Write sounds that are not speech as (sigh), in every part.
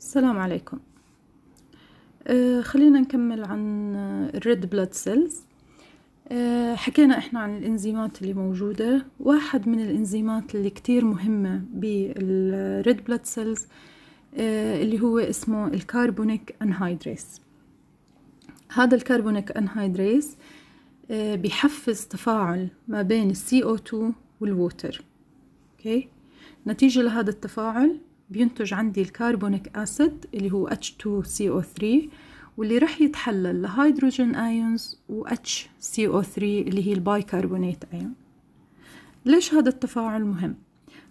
السلام عليكم آه خلينا نكمل عن الريد بلاد سيلز حكينا احنا عن الانزيمات اللي موجودة واحد من الانزيمات اللي كتير مهمة بالريد بلاد سيلز اللي هو اسمه الكربونيك انهايدريس هذا الكربونيك انهايدريس بيحفز تفاعل ما بين السي او 2 والووتر اوكي نتيجة لهذا التفاعل بينتج عندي الكربونيك اسيد اللي هو H2CO3 واللي رح يتحلل لهيدروجين ايونز و HCO3 اللي هي البايكربونات ايون ليش هذا التفاعل مهم؟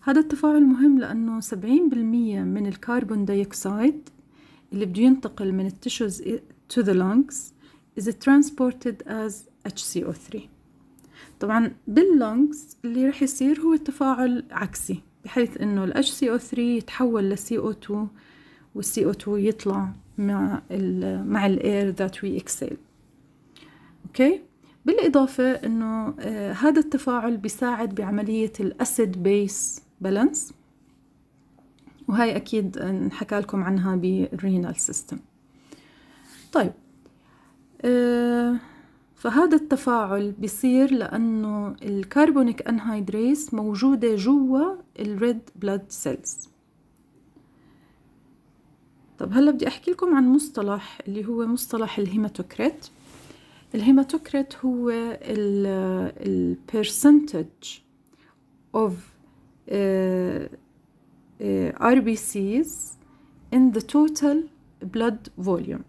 هذا التفاعل مهم لأنه 70% من الكربون دايوكسيد اللي بده ينتقل من التشوز to the lungs is transported as HCO3 طبعا باللونجز اللي رح يصير هو التفاعل عكسي بحيث انه ال HCO3 يتحول ل CO2 وال CO2 يطلع مع ال مع ال air that we exhale اوكي بالاضافه انه آه هذا التفاعل بيساعد بعمليه الاسيد بيس بالانس وهي اكيد نحكى لكم عنها بالرينال سيستم طيب آه فهذا التفاعل بيصير لأنه الكربونيك أنهيدريس موجودة جوا الريد بلاد سيلز طب هلا بدي أحكي لكم عن مصطلح اللي هو مصطلح الهيماتوكريت الهيماتوكريت هو percentage of آه، آه، RBCs in the total blood volume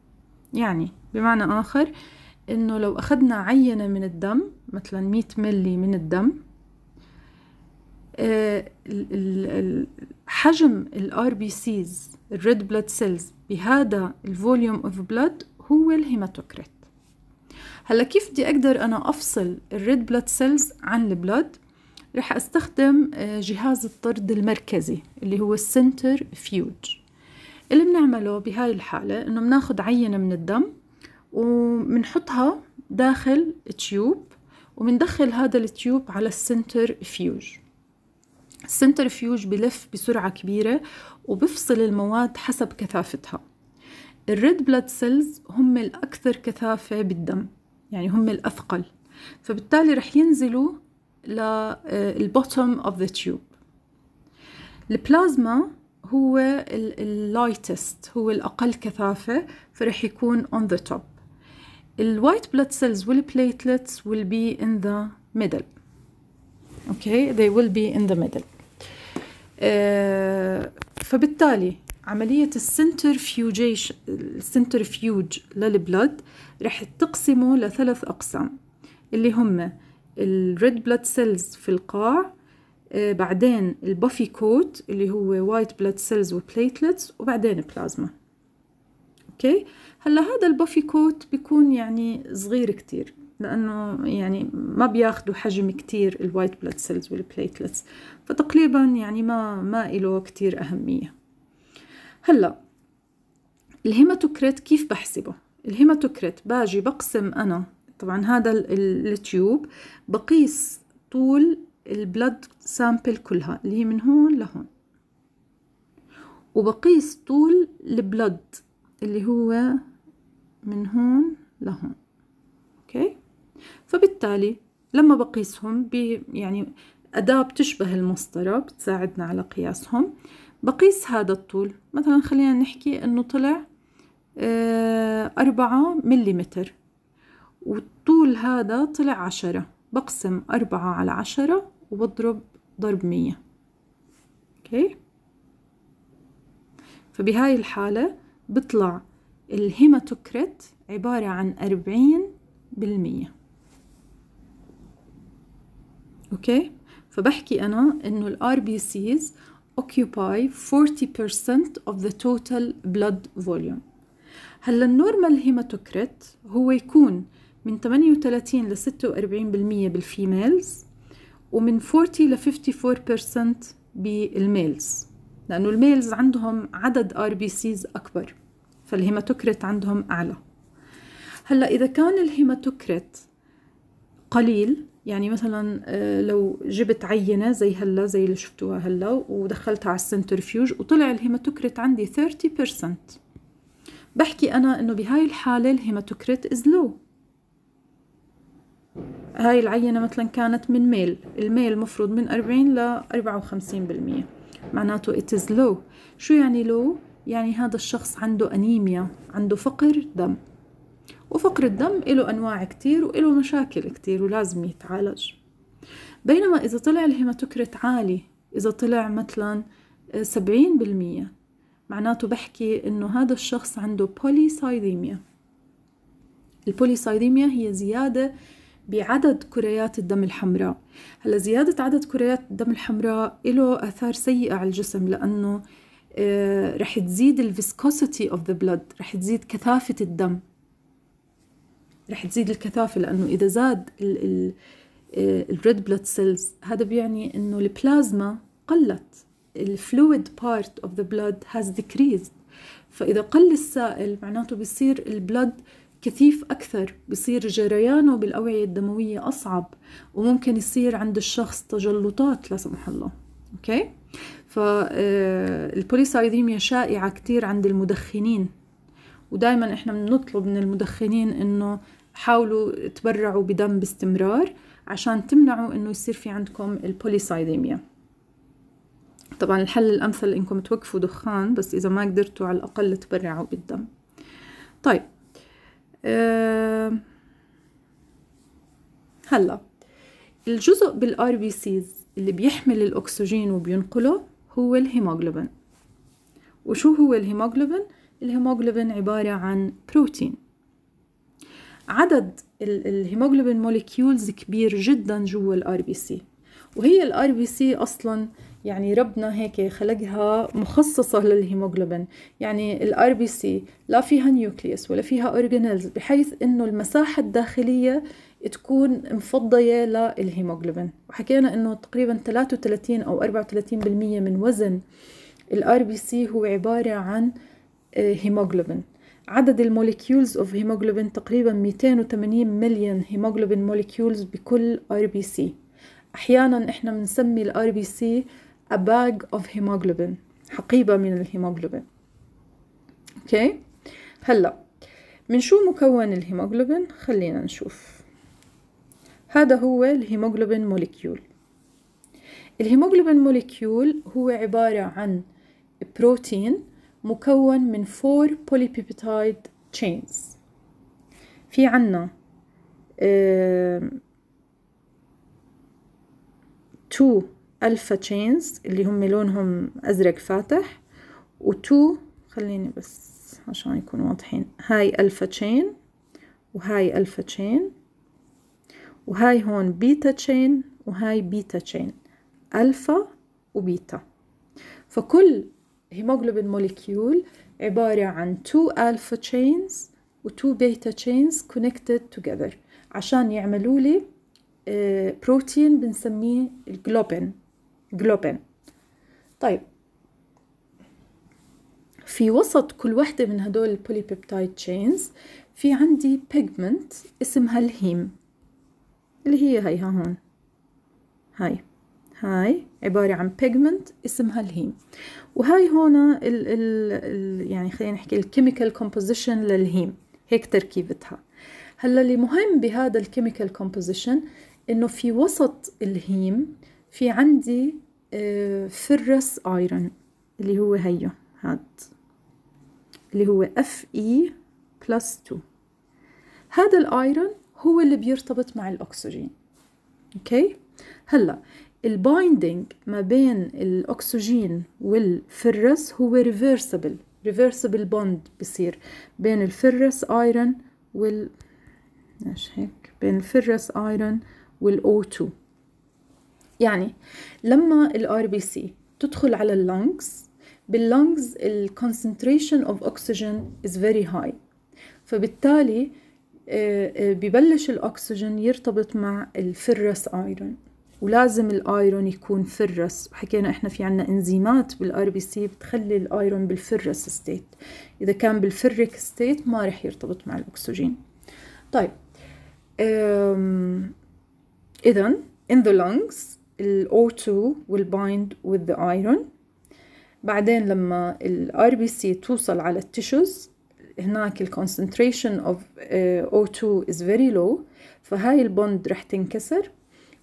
يعني بمعنى آخر انه لو اخذنا عينة من الدم مثلا 100 ملي من الدم آه، حجم الار بي سيز الريد بلاد سيلز بهذا الفوليوم اوف بلاد هو الهيماتوكريت هلا كيف بدي اقدر انا افصل الريد بلاد سيلز عن البلاد رح استخدم آه، جهاز الطرد المركزي اللي هو السنتر فيوج اللي بنعمله بهاي الحالة انه بناخذ عينة من الدم وبنحطها داخل تيوب وبندخل هذا التيوب على السنتر فيوج السنتر فيوج بلف بسرعة كبيرة وبفصل المواد حسب كثافتها الريد بلاد سيلز هم الأكثر كثافة بالدم يعني هم الأثقل فبالتالي رح ينزلوا للبوتوم اوف ذا تيوب البلازما هو اللايتست هو الأقل كثافة فرح يكون on the top الوايت بلاد سيلز والبليتلتس will be in the middle okay they will be in the middle uh, فبالتالي عملية السنترفيوج للبلد رح تقسمه لثلاث أقسام اللي هم الريد بلاد سيلز في القاع آه، بعدين البافي كوت اللي هو وايت بلاد سيلز وبليتلتس وبعدين بلازما اوكي okay. هلا هذا البوفي كوت بيكون يعني صغير كتير لانه يعني ما بياخذوا حجم كتير الوايت بلاد سيلز والبليتلتس فتقريبا يعني ما ما له كتير اهميه هلا الهيماتوكريت كيف بحسبه الهيماتوكريت باجي بقسم انا طبعا هذا التيوب بقيس طول البلد سامبل كلها اللي هي من هون لهون وبقيس طول البلد اللي هو من هون لهون اوكي فبالتالي لما بقيسهم بي يعني أداة بتشبه المسطرة بتساعدنا على قياسهم بقيس هذا الطول مثلا خلينا نحكي انه طلع آه، أربعة مليمتر والطول هذا طلع عشرة بقسم أربعة على عشرة وبضرب ضرب مية اوكي فبهاي الحالة بطلع الهيماتوكريت عبارة عن أربعين بالمية أوكي فبحكي أنا إنه الـ RBCs occupy 40% of the total blood volume هلا النورمال هيماتوكريت هو يكون من 38 ل 46% بالفيميلز ومن 40 ل 54% بالميلز لأنه الميلز عندهم عدد ار بي سيز أكبر فالهيماتوكريت عندهم أعلى هلا إذا كان الهيماتوكريت قليل يعني مثلا آه، لو جبت عينة زي هلا زي اللي شفتوها هلا ودخلتها على السنترفيوج وطلع الهيماتوكريت عندي 30% بحكي أنا إنه بهاي الحالة الهيماتوكريت إز لو هاي العينة مثلا كانت من ميل الميل مفروض من 40 ل 54% معناته it is low شو يعني low؟ يعني هذا الشخص عنده أنيميا عنده فقر دم وفقر الدم له أنواع كتير وله مشاكل كتير ولازم يتعالج بينما إذا طلع الهيماتوكريت عالي إذا طلع مثلا آه، سبعين بالمية معناته بحكي إنه هذا الشخص عنده بوليسايديميا البوليسايديميا هي زيادة بعدد كريات الدم الحمراء هلا زيادة عدد كريات الدم الحمراء له آثار سيئة على الجسم لأنه آه، رح تزيد الفيسكوسيتي اوف ذا بلود رح تزيد كثافة الدم رح تزيد الكثافة لأنه إذا زاد الريد آه، blood سيلز هذا بيعني إنه البلازما قلت الفلويد بارت اوف ذا بلود هاز decreased فإذا قل السائل معناته بصير البلود كثيف أكثر بصير جريانه بالأوعية الدموية أصعب وممكن يصير عند الشخص تجلطات لا سمح الله أوكي okay? فالبوليسايديميا آه، شائعة كتير عند المدخنين ودائما احنا بنطلب من المدخنين انه حاولوا تبرعوا بدم باستمرار عشان تمنعوا انه يصير في عندكم البوليسايديميا طبعا الحل الامثل انكم توقفوا دخان بس اذا ما قدرتوا على الاقل تبرعوا بالدم طيب أه هلا الجزء بالار بي سيز اللي بيحمل الاكسجين وبينقله هو الهيموجلوبين وشو هو الهيموجلوبين؟ الهيموجلوبين عبارة عن بروتين عدد الهيموجلوبين موليكيولز كبير جدا جوا الار بي سي وهي الار بي سي اصلا يعني ربنا هيك خلقها مخصصة للهيموجلوبين يعني الار بي سي لا فيها نيوكليوس ولا فيها اورجانيلز بحيث انه المساحة الداخلية تكون مفضية للهيموغلوبين وحكينا انه تقريبا 33 او 34% من وزن الار بي سي هو عبارة عن آه، هيموغلوبين عدد المولكيولز اوف هيموغلوبين تقريبا 280 مليون هيموغلوبين مولكيولز بكل ار بي سي احيانا احنا بنسمي الار بي سي a bag of hemoglobin حقيبة من الهيموغلوبين اوكي okay. هلا من شو مكون الهيموغلوبين خلينا نشوف هذا هو الهيموجلوبين موليكيول الهيموجلوبين موليكيول هو عبارة عن بروتين مكون من 4 بوليبيبتايد تشينز في عنا اه تو الفا تشينز اللي هم لونهم ازرق فاتح وتو خليني بس عشان يكونوا واضحين هاي الفا تشين وهاي الفا تشين وهاي هون بيتا تشين وهاي بيتا تشين ألفا وبيتا فكل هيموجلوبين موليكيول عبارة عن 2 ألفا تشينز و 2 بيتا تشينز connected together عشان يعملوا لي بروتين آه، بنسميه الجلوبين جلوبين طيب في وسط كل وحدة من هدول البوليبيبتايد تشينز في عندي بيجمنت اسمها الهيم اللي هي هيها هون هاي هاي عبارة عن بيجمنت اسمها الهيم وهاي هون ال ال ال يعني خلينا نحكي الكيميكال كومبوزيشن للهيم هيك تركيبتها هلا اللي مهم بهذا الكيميكال كومبوزيشن انه في وسط الهيم في عندي فرس آه، ايرون اللي هو هيو هاد اللي هو اف اي بلس 2 هذا الايرون هو اللي بيرتبط مع الأكسجين أوكي هلأ البايندينج ما بين الأكسجين والفرس هو ريفيرسبل ريفيرسبل بوند بصير بين الفرس ايرون وال ايش هيك بين الفرس ايرون والاو 2 يعني لما الار بي سي تدخل على اللنجز باللنجز الكونسنتريشن اوف اوكسجين از فيري هاي فبالتالي آه، آه، ببلش الأكسجين يرتبط مع الفرس ايرون ولازم الايرون يكون فرس وحكينا احنا في عنا انزيمات بالار بي سي بتخلي الايرون بالفرس ستيت اذا كان بالفرك ستيت ما رح يرتبط مع الاكسجين طيب اذا in the lungs ال O2 will bind with the iron بعدين لما ال RBC توصل على التشوز هناك الكونسنتريشن اوف O2 is very low فهاي البوند رح تنكسر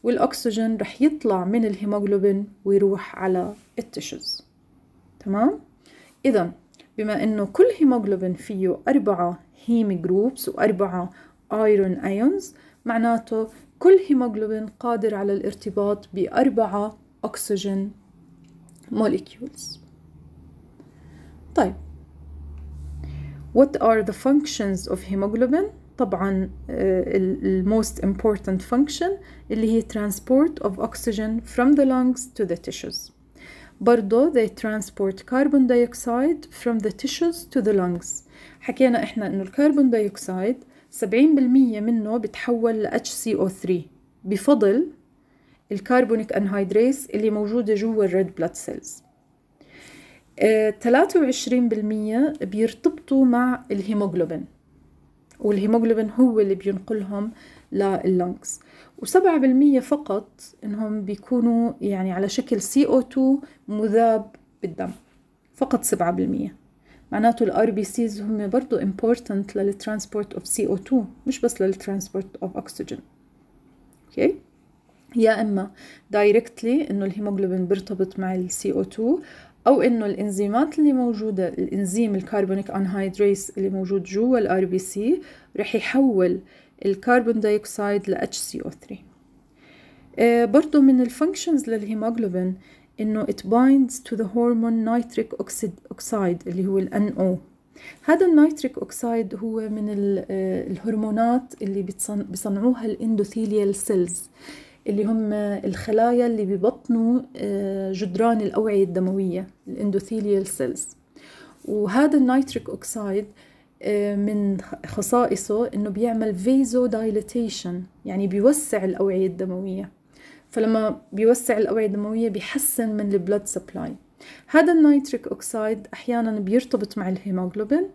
والاكسجين رح يطلع من الهيموجلوبين ويروح على التشوز تمام اذا بما انه كل هيموجلوبين فيه أربعة هيم جروبس وأربعة ايرون ايونز معناته كل هيموجلوبين قادر على الارتباط بأربعة أكسجين موليكيولز طيب What are the functions of hemoglobin? طبعا ال most important function اللي هي transport of oxygen from the lungs to the tissues برضو they transport carbon dioxide from the tissues to the lungs حكينا احنا انه الكربون دايوكسيد 70% منه بتحول ل HCO3 بفضل الكربونيك انهيدريس اللي موجودة جوا الريد بلاد سيلز 23% بيرتبطوا مع الهيموغلوبين والهيموغلوبين هو اللي بينقلهم لللنكس و7% فقط انهم بيكونوا يعني على شكل سي او 2 مذاب بالدم فقط 7% معناته الار بي سيز هم برضه important للترانسبورت اوف سي او 2 مش بس للترانسبورت اوف اكسجين اوكي يا اما دايركتلي انه الهيموجلوبين بيرتبط مع السي او 2 او انه الانزيمات اللي موجوده الانزيم الكربونيك انهايدريس اللي موجود جوا الار بي سي رح يحول الكربون دايوكسيد ل HCO3 برضه آه، برضو من الفانكشنز للهيموغلوبين انه it binds to the hormone nitric oxide اللي هو ال NO هذا النيتريك اوكسايد هو من آه، الهرمونات اللي بيصنعوها الاندوثيليال سيلز اللي هم الخلايا اللي ببطنوا آه، جدران الأوعية الدموية الاندوثيليال سيلز وهذا النيتريك أوكسايد آه، من خصائصه انه بيعمل فيزو دايليتيشن يعني بيوسع الاوعيه الدمويه فلما بيوسع الاوعيه الدمويه بيحسن من البلد سبلاي هذا النيتريك اوكسايد احيانا بيرتبط مع الهيموغلوبين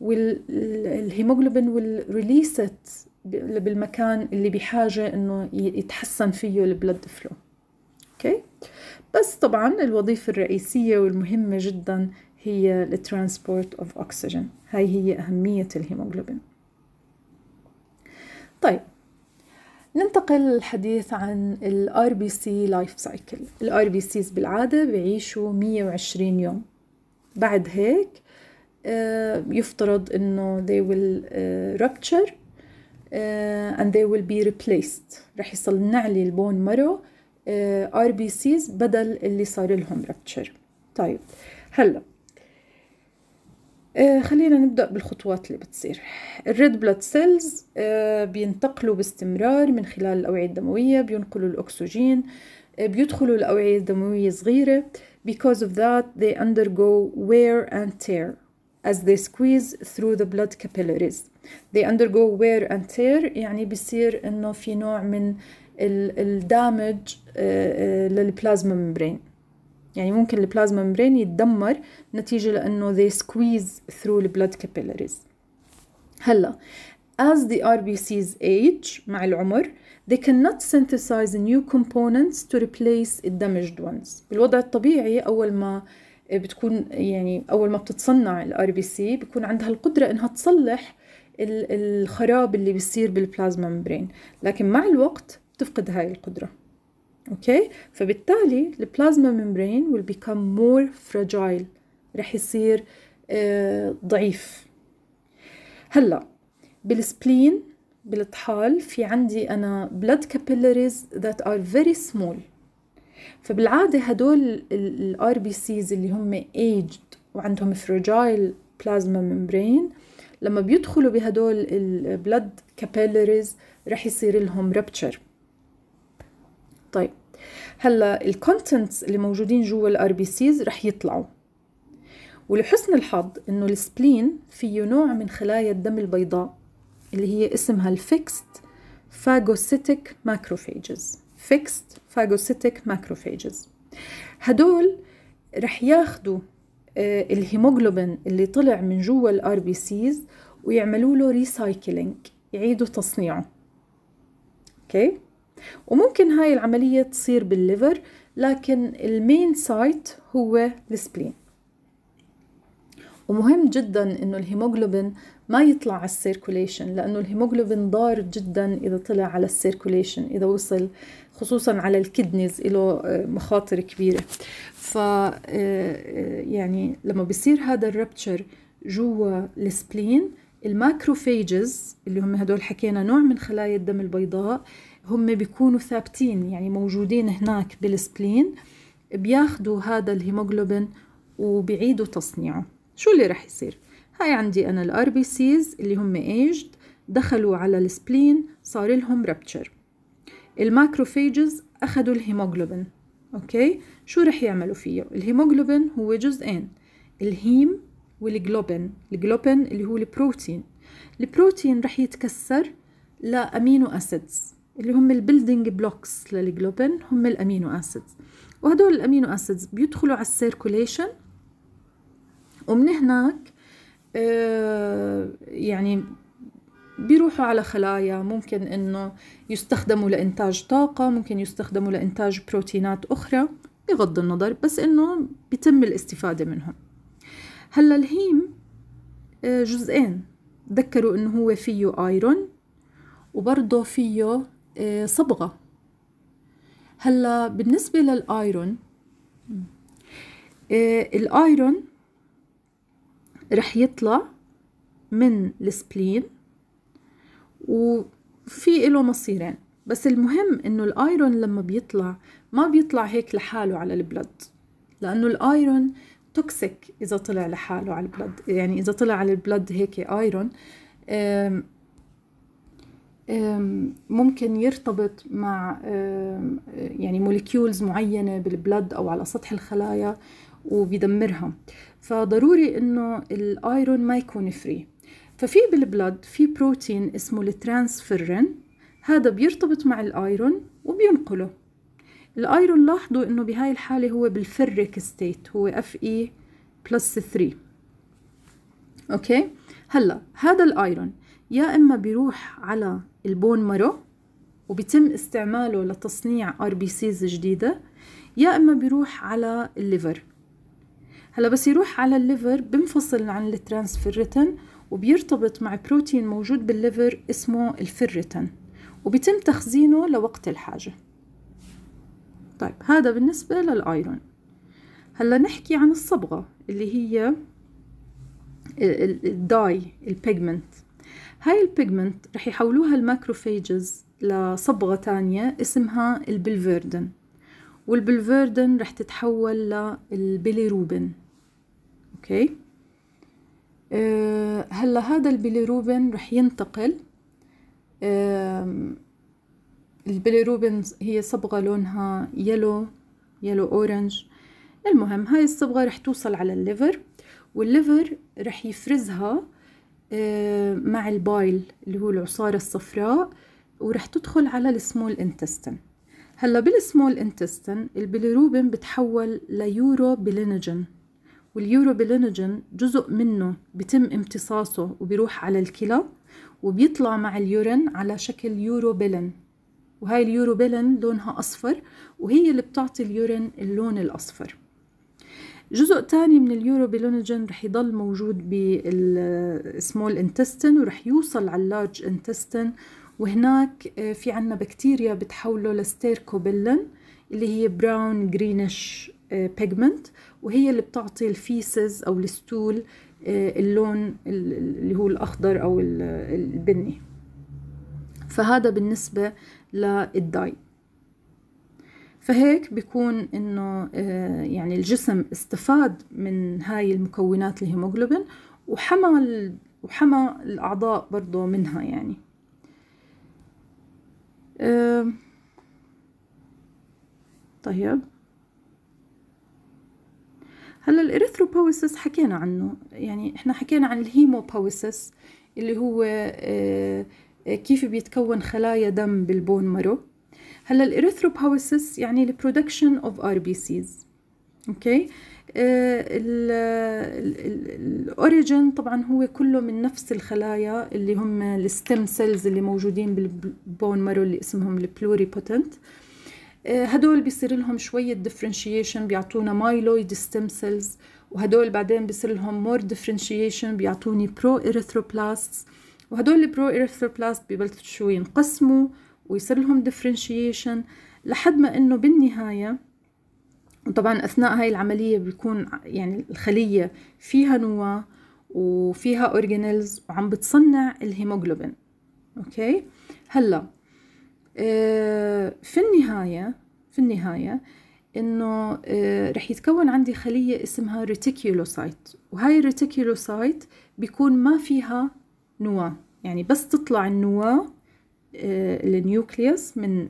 والهيموغلوبين والريليست بالمكان اللي بحاجة انه يتحسن فيه البلد فلو اوكي بس طبعا الوظيفة الرئيسية والمهمة جدا هي الترانسبورت اوف اوكسجين هاي هي أهمية الهيموغلوبين طيب ننتقل للحديث عن الار بي سي لايف سايكل RBCs بي سيز بالعاده بيعيشوا 120 يوم بعد هيك آه، يفترض انه they will آه، rupture آه، and they will be replaced رح يصلنا لي البون مرو uh, آه، RBCs بدل اللي صار لهم رابتشر طيب هلا آه خلينا نبدأ بالخطوات اللي بتصير الريد بلاد سيلز آه بينتقلوا باستمرار من خلال الأوعية الدموية بينقلوا الأكسجين آه بيدخلوا الأوعية الدموية صغيرة because of that they undergo wear and tear as they squeeze through the blood capillaries they undergo wear and tear يعني بيصير انه في نوع من الدامج آه، آه، للبلازما ممبرين يعني ممكن البلازما ممبرين يتدمر نتيجة لأنه they squeeze through the blood capillaries هلا as the RBCs age مع العمر they cannot synthesize new components to replace the damaged ones بالوضع الطبيعي أول ما بتكون يعني أول ما بتتصنع ال RBC بيكون عندها القدرة إنها تصلح الخراب اللي بيصير بالبلازما ممبرين لكن مع الوقت تفقد هاي القدرة اوكي فبالتالي البلازما ممبرين will become more fragile رح يصير آه، ضعيف هلا بالسبلين بالطحال في عندي انا blood capillaries that are very small فبالعاده هدول الار بي سيز اللي هم aged وعندهم fragile بلازما ممبرين لما بيدخلوا بهدول البلد كابيلاريز رح يصير لهم ربتشر طيب هلا الكونتنتس اللي موجودين جوا الار بي سيز رح يطلعوا ولحسن الحظ انه السبلين فيه نوع من خلايا الدم البيضاء اللي هي اسمها الفيكست فاجوسيتك ماكروفاجز فيكست فاجوسيتك ماكروفاجز هدول رح ياخدوا آه، الهيموجلوبين اللي طلع من جوا الار بي سيز ويعملوا له ريسايكلينج يعيدوا تصنيعه اوكي وممكن هاي العمليه تصير بالليفر لكن المين سايت هو السبلين ومهم جدا انه الهيموجلوبين ما يطلع على السيركوليشن لانه الهيموجلوبين ضار جدا اذا طلع على السيركوليشن اذا وصل خصوصا على الكدنيز له آه، مخاطر كبيره ف آه، آه، يعني لما بيصير هذا الربتشر جوا السبلين الماكروفيجز اللي هم هدول حكينا نوع من خلايا الدم البيضاء هم بيكونوا ثابتين يعني موجودين هناك بالسبلين بياخدوا هذا الهيموغلوبين وبيعيدوا تصنيعه شو اللي رح يصير هاي عندي انا الار بي سيز اللي هم ايجد دخلوا على السبلين صار لهم ربتشر الماكروفيجز اخذوا الهيموغلوبين اوكي شو رح يعملوا فيه الهيموجلوبين هو جزئين الهيم والجلوبين الجلوبين اللي هو البروتين البروتين رح يتكسر لأمينو أسيدز اللي هم البيلدينج بلوكس للجلوبين هم الأمينو أسيدز وهدول الأمينو أسيدز بيدخلوا على السيركوليشن ومن هناك آه، يعني بيروحوا على خلايا ممكن انه يستخدموا لانتاج طاقة ممكن يستخدموا لانتاج بروتينات اخرى بغض النظر بس انه بيتم الاستفادة منهم هلا الهيم آه، جزئين تذكروا انه هو فيه ايرون وبرضه فيه آه، صبغة هلا بالنسبة للايرون آه، الايرون رح يطلع من السبلين وفي له مصيرين بس المهم انه الايرون لما بيطلع ما بيطلع هيك لحاله على البلد لانه الايرون توكسيك اذا طلع لحاله على البلد يعني اذا طلع على البلد هيك ايرون ممكن يرتبط مع يعني موليكيولز معينة بالبلد أو على سطح الخلايا وبيدمرها فضروري إنه الأيرون ما يكون فري ففي بالبلد في بروتين اسمه الترانسفيرين هذا بيرتبط مع الايرون وبينقله الايرون لاحظوا انه بهاي الحالة هو بالفرك ستيت هو اف اي بلس 3 اوكي هلا هذا الايرون يا اما بيروح على البون مارو وبيتم استعماله لتصنيع ار بي سيز جديده يا اما بيروح على الليفر هلا بس يروح على الليفر بنفصل عن الترانسفيرتن وبيرتبط مع بروتين موجود بالليفر اسمه الفيرتن وبيتم تخزينه لوقت الحاجة طيب هذا بالنسبة للايرون هلا نحكي عن الصبغة اللي هي الداي البيجمنت هاي البيجمنت رح يحولوها الماكروفيجز لصبغة تانية اسمها البلفيردن والبلفيردن رح تتحول للبيليروبين اوكي أه هلا هذا البيليروبين رح ينتقل البيليروبين هي صبغة لونها يلو يلو اورنج المهم هاي الصبغة رح توصل على الليفر والليفر رح يفرزها آه، مع البايل اللي هو العصارة الصفراء ورح تدخل على السمول انتستين هلا بالسمول انتستين البيليروبين بتحول ليورو بلينجين واليورو بلينجين جزء منه بتم امتصاصه وبيروح على الكلى وبيطلع مع اليورين على شكل يوروبيلين وهاي اليوروبيلين لونها أصفر وهي اللي بتعطي اليورين اللون الأصفر جزء تاني من اليوروبيلونجين رح يضل موجود بالسمول انتستين ورح يوصل على اللارج انتستين وهناك آه، في عنا بكتيريا بتحوله لستيركوبيلين اللي هي براون جرينش بيجمنت وهي اللي بتعطي الفيسز او الستول آه، اللون اللي هو الأخضر أو البني فهذا بالنسبة للداي فهيك بيكون انه آه، يعني الجسم استفاد من هاي المكونات الهيموغلوبين وحمى وحمى الاعضاء برضه منها يعني آه، طيب هلا الاريثروبويسس حكينا عنه يعني احنا حكينا عن الهيموبويسس اللي هو آه، آه، كيف بيتكون خلايا دم بالبون مرو هلا الاريثروبويسس يعني البرودكشن اوف ار بي سيز اوكي الاوريجن طبعا هو كله من نفس الخلايا اللي هم الستم سيلز اللي موجودين بالبون مارو اللي اسمهم البلوري بوتنت آه، هدول بيصير لهم شوية ديفرنشيشن بيعطونا مايلويد stem سيلز وهدول بعدين بيصير لهم مور ديفرنشيشن بيعطوني برو إريثروبلاستس وهدول البرو إريثروبلاست ببلشوا ينقسموا ويصير لهم ديفرنشيشن لحد ما إنه بالنهاية وطبعا أثناء هاي العملية بيكون يعني الخلية فيها نواة وفيها organelles وعم بتصنع الهيموغلوبين أوكي هلأ آه، في النهاية في النهاية انه آه، رح يتكون عندي خلية اسمها ريتيكيولوسايت وهاي الريتيكيولوسايت بيكون ما فيها نواة يعني بس تطلع النواة النيوكليوس آه، من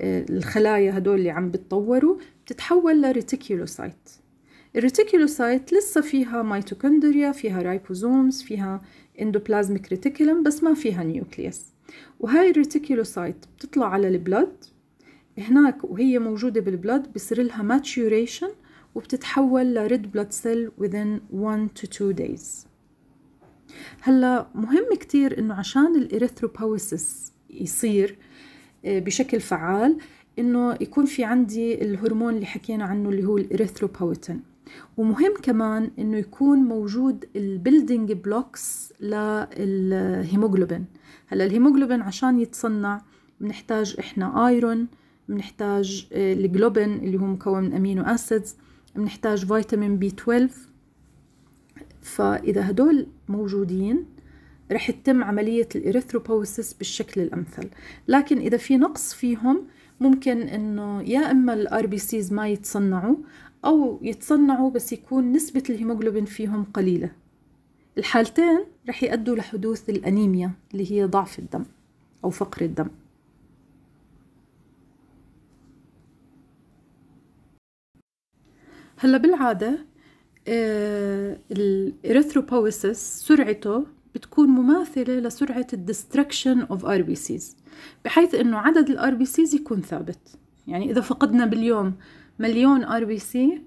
الخلايا هدول اللي عم بتطوروا بتتحول لريتيكيولوسايت الريتيكيولوسايت لسه فيها ميتوكوندريا فيها رايبوزومز فيها اندوبلازميك ريتيكولم بس ما فيها نيوكليوس وهاي الريتيكولوسايت بتطلع على البلد هناك وهي موجودة بالبلد بصير لها ماتيوريشن وبتتحول لريد بلد سيل within 1 to 2 days هلا مهم كتير انه عشان الاريثروبويسس يصير آه، بشكل فعال انه يكون في عندي الهرمون اللي حكينا عنه اللي هو الاريثروبويتين ومهم كمان انه يكون موجود البيلدينج بلوكس للهيموجلوبين هلا الهيموجلوبين عشان يتصنع بنحتاج احنا ايرون بنحتاج آه، الجلوبين اللي هو مكون من امينو اسيدز بنحتاج فيتامين بي 12 فاذا هدول موجودين رح تتم عملية الإريثروبوسيس بالشكل الأمثل لكن إذا في نقص فيهم ممكن إنه يا إما الار بي سيز ما يتصنعوا أو يتصنعوا بس يكون نسبة الهيموجلوبين فيهم قليلة الحالتين رح يؤدوا لحدوث الأنيميا اللي هي ضعف الدم أو فقر الدم هلا بالعادة آه، الإريثروبويسس سرعته بتكون مماثلة لسرعة الدستركشن اوف ار بي سيز بحيث انه عدد الار بي سيز يكون ثابت يعني اذا فقدنا باليوم مليون ار بي سي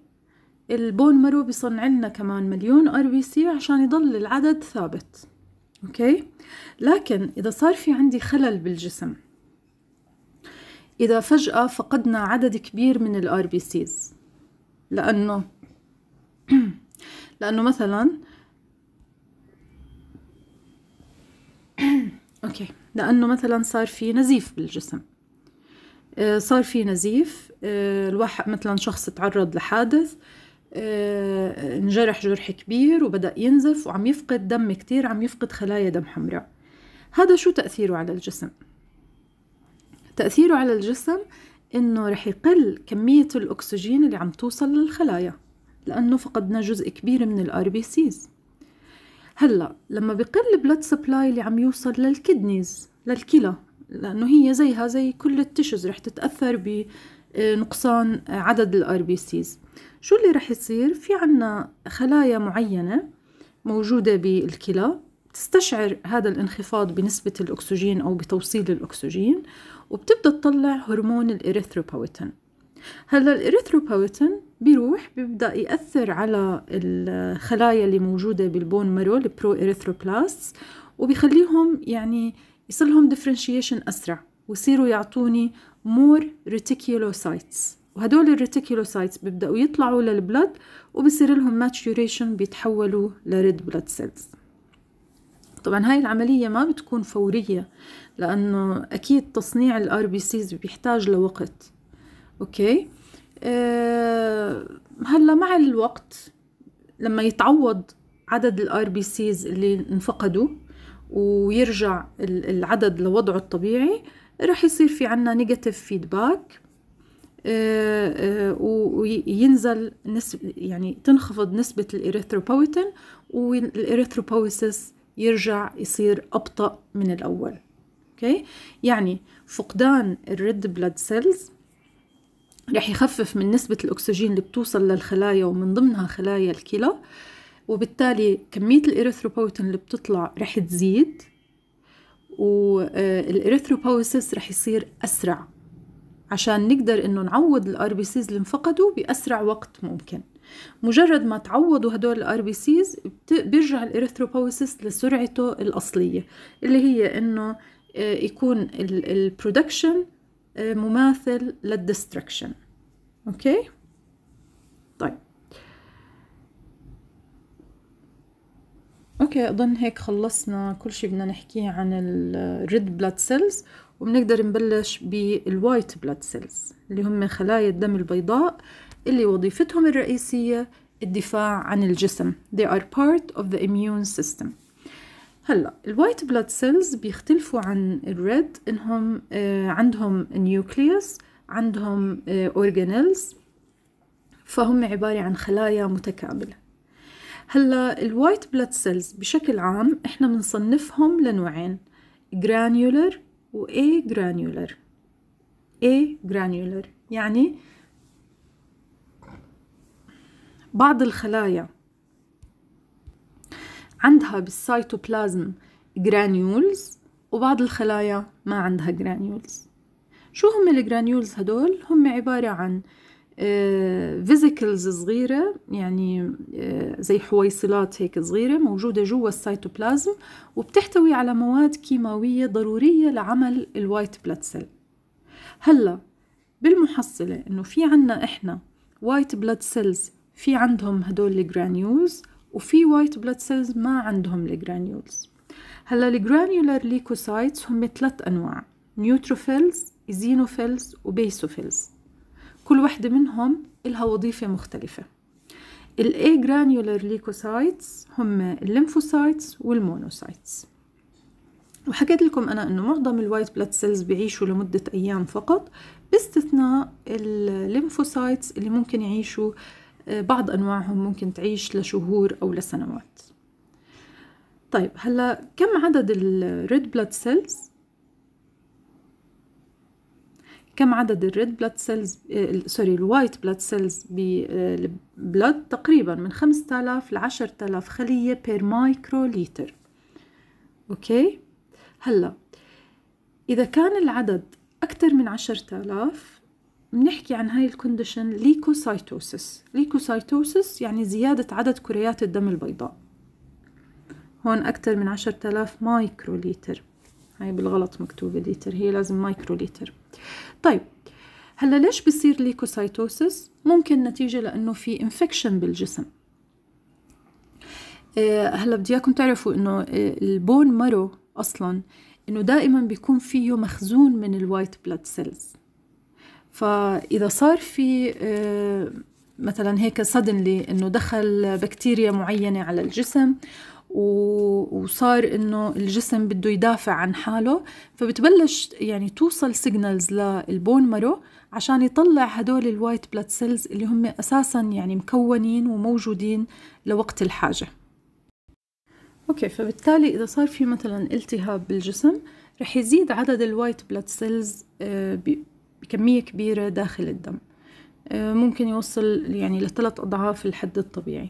البون مرو بيصنع لنا كمان مليون ار بي سي عشان يضل العدد ثابت اوكي لكن اذا صار في عندي خلل بالجسم اذا فجاه فقدنا عدد كبير من الار بي سيز لانه (clears throat) لانه مثلا (clears throat) اوكي لانه مثلا صار في نزيف بالجسم آه، صار في نزيف آه، الواحد مثلا شخص تعرض لحادث آه، انجرح جرح كبير وبدأ ينزف وعم يفقد دم كتير عم يفقد خلايا دم حمراء هذا شو تأثيره على الجسم؟ تأثيره على الجسم إنه رح يقل كمية الأكسجين اللي عم توصل للخلايا لأنه فقدنا جزء كبير من الار بي سيز هلا لما بقل البلد سبلاي اللي عم يوصل للكدنيز للكلى لأنه هي زيها زي كل التشز رح تتأثر نقصان عدد الار بي سيز شو اللي رح يصير في عنا خلايا معينة موجودة بالكلى تستشعر هذا الانخفاض بنسبة الأكسجين أو بتوصيل الأكسجين وبتبدأ تطلع هرمون الإريثروبويتين هلا الإريثروبويتين بيروح بيبدأ يأثر على الخلايا اللي موجودة بالبون مارو البرو إريثروبلاست وبيخليهم يعني يصير لهم ديفرنشيشن أسرع ويصيروا يعطوني مور ريتيكيولوسايتس وهدول الريتيكيولوسايتس بيبدأوا يطلعوا للبلد وبصير لهم ماتيوريشن بيتحولوا لريد بلد سيلز طبعا هاي العملية ما بتكون فورية لأنه أكيد تصنيع الار بي سيز بيحتاج لوقت أوكي أه هلا مع الوقت لما يتعوض عدد الار بي سيز اللي انفقدوا ويرجع العدد لوضعه الطبيعي رح يصير في عنا نيجاتيف آه، فيدباك آه، وينزل نسب يعني تنخفض نسبة الإريثروبويتين والإريثروبويسيس يرجع يصير أبطأ من الأول أوكي يعني فقدان الريد بلاد سيلز رح يخفف من نسبة الأكسجين اللي بتوصل للخلايا ومن ضمنها خلايا الكلى وبالتالي كمية الإريثروبويتين اللي بتطلع رح تزيد والإريثروبويسيس رح يصير أسرع عشان نقدر إنه نعوض الار بي سيز اللي انفقدوا بأسرع وقت ممكن مجرد ما تعوضوا هدول الار بي سيز بيرجع الإريثروبويسيس لسرعته الأصلية اللي هي إنه آه، يكون البرودكشن آه، مماثل للدستركشن اوكي okay. أظن هيك خلصنا كل شي بدنا نحكيه عن الريد بلاد سيلز وبنقدر نبلش بالوايت بلاد سيلز اللي هم خلايا الدم البيضاء اللي وظيفتهم الرئيسية الدفاع عن الجسم they are part of the immune system هلا الوايت بلاد سيلز بيختلفوا عن الريد انهم آه، عندهم نيوكليوس عندهم اورجانيلز آه، فهم عبارة عن خلايا متكاملة هلا الوايت بلاد سيلز بشكل عام احنا بنصنفهم لنوعين جرانيولر اي جرانيولر اي جرانيولر يعني بعض الخلايا عندها بالسيتوبلازم جرانيولز وبعض الخلايا ما عندها جرانيولز شو هم الجرانيولز هدول هم عبارة عن فيزيكلز آه، صغيرة يعني آه، زي حويصلات هيك صغيرة موجودة جوا السيتوبلازم وبتحتوي على مواد كيماوية ضرورية لعمل الوايت بلاد سيل هلا بالمحصلة انه في عنا احنا وايت بلاد سيلز في عندهم هدول الجرانيولز وفي وايت بلاد سيلز ما عندهم الجرانيولز هلا الجرانيولار ليكوسايتس هم ثلاث انواع نيوتروفيلز ايزينوفيلز وبيسوفيلز كل واحدة منهم إلها وظيفة مختلفة ال A granular leukocytes هم الليمفوسايتس والمونوسايتس وحكيت لكم أنا أنه معظم الوايت بلاد سيلز بيعيشوا لمدة أيام فقط باستثناء الليمفوسايتس اللي ممكن يعيشوا آه، بعض أنواعهم ممكن تعيش لشهور أو لسنوات طيب هلا كم عدد الريد بلاد سيلز كم عدد الريد بلاد سيلز سوري الوايت بلاد سيلز بالبلد تقريبا من 5000 ل 10000 خليه بير لتر اوكي هلا اذا كان العدد اكثر من 10000 بنحكي عن هاي الكونديشن ليكوسايتوسيس ليكوسايتوسيس يعني زياده عدد كريات الدم البيضاء هون اكثر من 10000 لتر هاي بالغلط مكتوبه لتر هي لازم مايكروليتر طيب هلا ليش بصير ليكوسايتوسس ممكن نتيجة لأنه في انفكشن بالجسم آه، هلا بدي اياكم تعرفوا انه آه، البون مرو اصلا انه دائما بيكون فيه مخزون من الوايت بلاد سيلز فاذا صار في آه، مثلا هيك سدنلي انه دخل بكتيريا معينه على الجسم وصار انه الجسم بده يدافع عن حاله فبتبلش يعني توصل سيجنالز للبون مارو عشان يطلع هدول الوايت بلاد سيلز اللي هم اساسا يعني مكونين وموجودين لوقت الحاجه اوكي فبالتالي اذا صار في مثلا التهاب بالجسم رح يزيد عدد الوايت بلاد سيلز بكميه كبيره داخل الدم آه، ممكن يوصل يعني لثلاث اضعاف الحد الطبيعي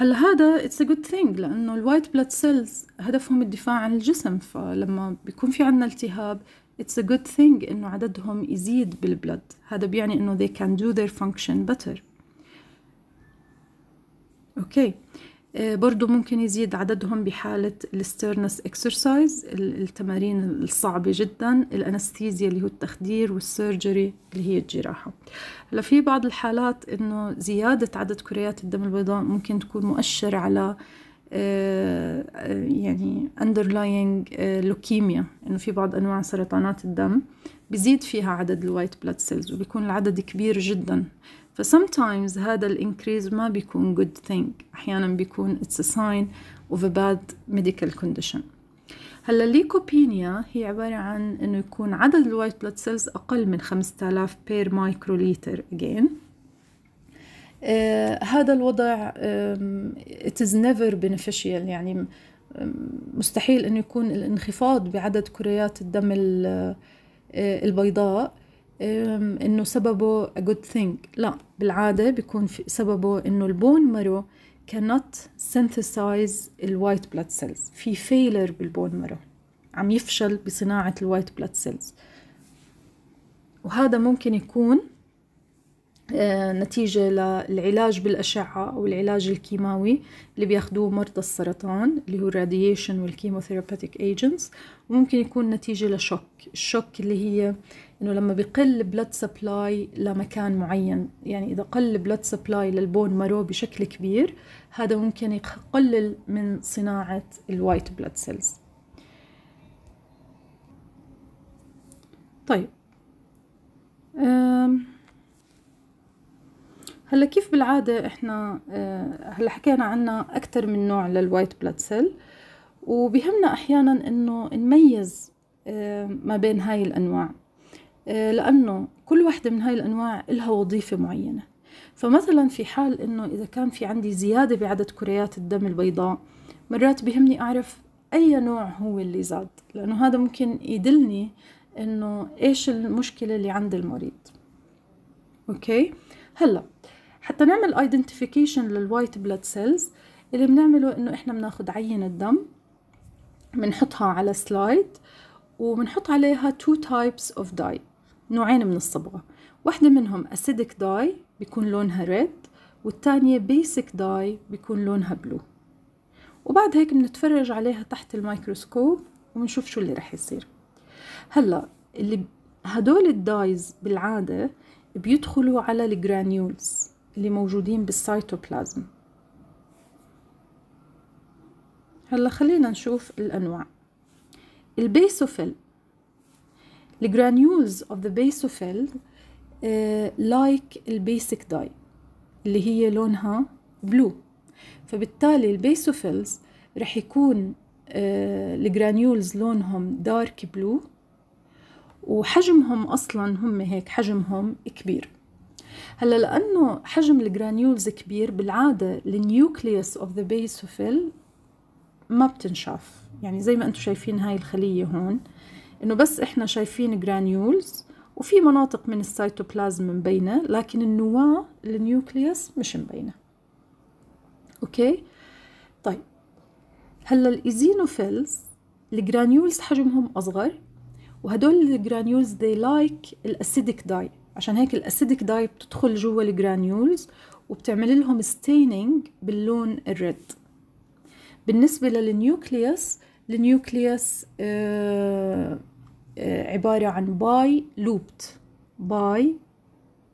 هلا هذا اتس ا جود ثينج لانه الوايت بلاد سيلز هدفهم الدفاع عن الجسم فلما بيكون في عندنا التهاب اتس ا جود ثينج انه عددهم يزيد بالبلد هذا بيعني انه they can do their function better اوكي okay. آه، برضو ممكن يزيد عددهم بحالة الستيرنس اكسرسايز التمارين الصعبة جدا الانستيزيا اللي هو التخدير والسيرجري اللي هي الجراحة هلا في بعض الحالات انه زيادة عدد كريات الدم البيضاء ممكن تكون مؤشر على آه، آه، يعني underlying لوكيميا انه في بعض انواع سرطانات الدم بزيد فيها عدد الوايت بلاد سيلز وبيكون العدد كبير جدا فسمتايمز هذا الانكريز ما بيكون good thing احيانا بيكون it's a sign of a bad medical condition هلا الليكوبينيا هي عبارة عن انه يكون عدد الوايت بلاد سيلز اقل من 5000 بير مايكروليتر again آه هذا الوضع آه it is never beneficial يعني um, مستحيل انه يكون الانخفاض بعدد كريات الدم uh, البيضاء انه سببه a good thing لا بالعاده بيكون في سببه انه البون مرو cannot synthesize الوايت blood سيلز في فيلر بالبون مرو عم يفشل بصناعه الوايت blood سيلز وهذا ممكن يكون أه، نتيجة للعلاج بالأشعة أو العلاج الكيماوي اللي بياخدوه مرضى السرطان اللي هو الراديشن والكيموثيرابيتيك ايجنتس وممكن يكون نتيجة لشوك الشوك اللي هي انه لما بقل بلد سبلاي لمكان معين يعني اذا قل بلد سبلاي للبون مارو بشكل كبير هذا ممكن يقلل من صناعة الوايت بلد سيلز طيب هلا كيف بالعادة احنا أه، هلا حكينا عنا أكثر من نوع للوايت بلاد سيل وبهمنا أحيانا أنه نميز آه، ما بين هاي الأنواع آه، لأنه كل واحدة من هاي الأنواع لها وظيفة معينة فمثلا في حال أنه إذا كان في عندي زيادة بعدد كريات الدم البيضاء مرات بهمني أعرف أي نوع هو اللي زاد لأنه هذا ممكن يدلني أنه إيش المشكلة اللي عند المريض أوكي هلأ حتى نعمل ايدنتيفيكيشن للوايت بلاد سيلز اللي بنعمله انه احنا بناخذ عينة دم بنحطها على سلايد وبنحط عليها two types of dye نوعين من الصبغة واحدة منهم acidic dye بيكون لونها red والتانية basic dye بيكون لونها blue وبعد هيك بنتفرج عليها تحت الميكروسكوب وبنشوف شو اللي رح يصير هلا اللي هدول الدايز بالعادة بيدخلوا على الجرانيولز اللي موجودين بالسيتوبلازم هلا خلينا نشوف الأنواع البيسوفيل الجرانيولز of the basophil لايك آه، البيسك داي اللي هي لونها بلو فبالتالي البيسوفيلز رح يكون آه، الجرانيولز uh, لونهم دارك بلو وحجمهم اصلا هم هيك حجمهم كبير هلا لانه حجم الجرانيولز كبير بالعاده النيوكليوس اوف ذا بيسوفيل ما بتنشاف يعني زي ما انتم شايفين هاي الخلية هون انه بس احنا شايفين جرانيولز وفي مناطق من السيتوبلازم مبينة لكن النواة النيوكليوس مش مبينة اوكي طيب هلا الايزينوفيلز الجرانيولز حجمهم اصغر وهدول الجرانيولز they like الاسيديك داي عشان هيك الاسيديك داي بتدخل جوا الجرانيولز وبتعمل لهم ستيننج باللون الريد بالنسبة للنيوكليوس النيوكليوس آه، آه، عبارة عن باي لوبت باي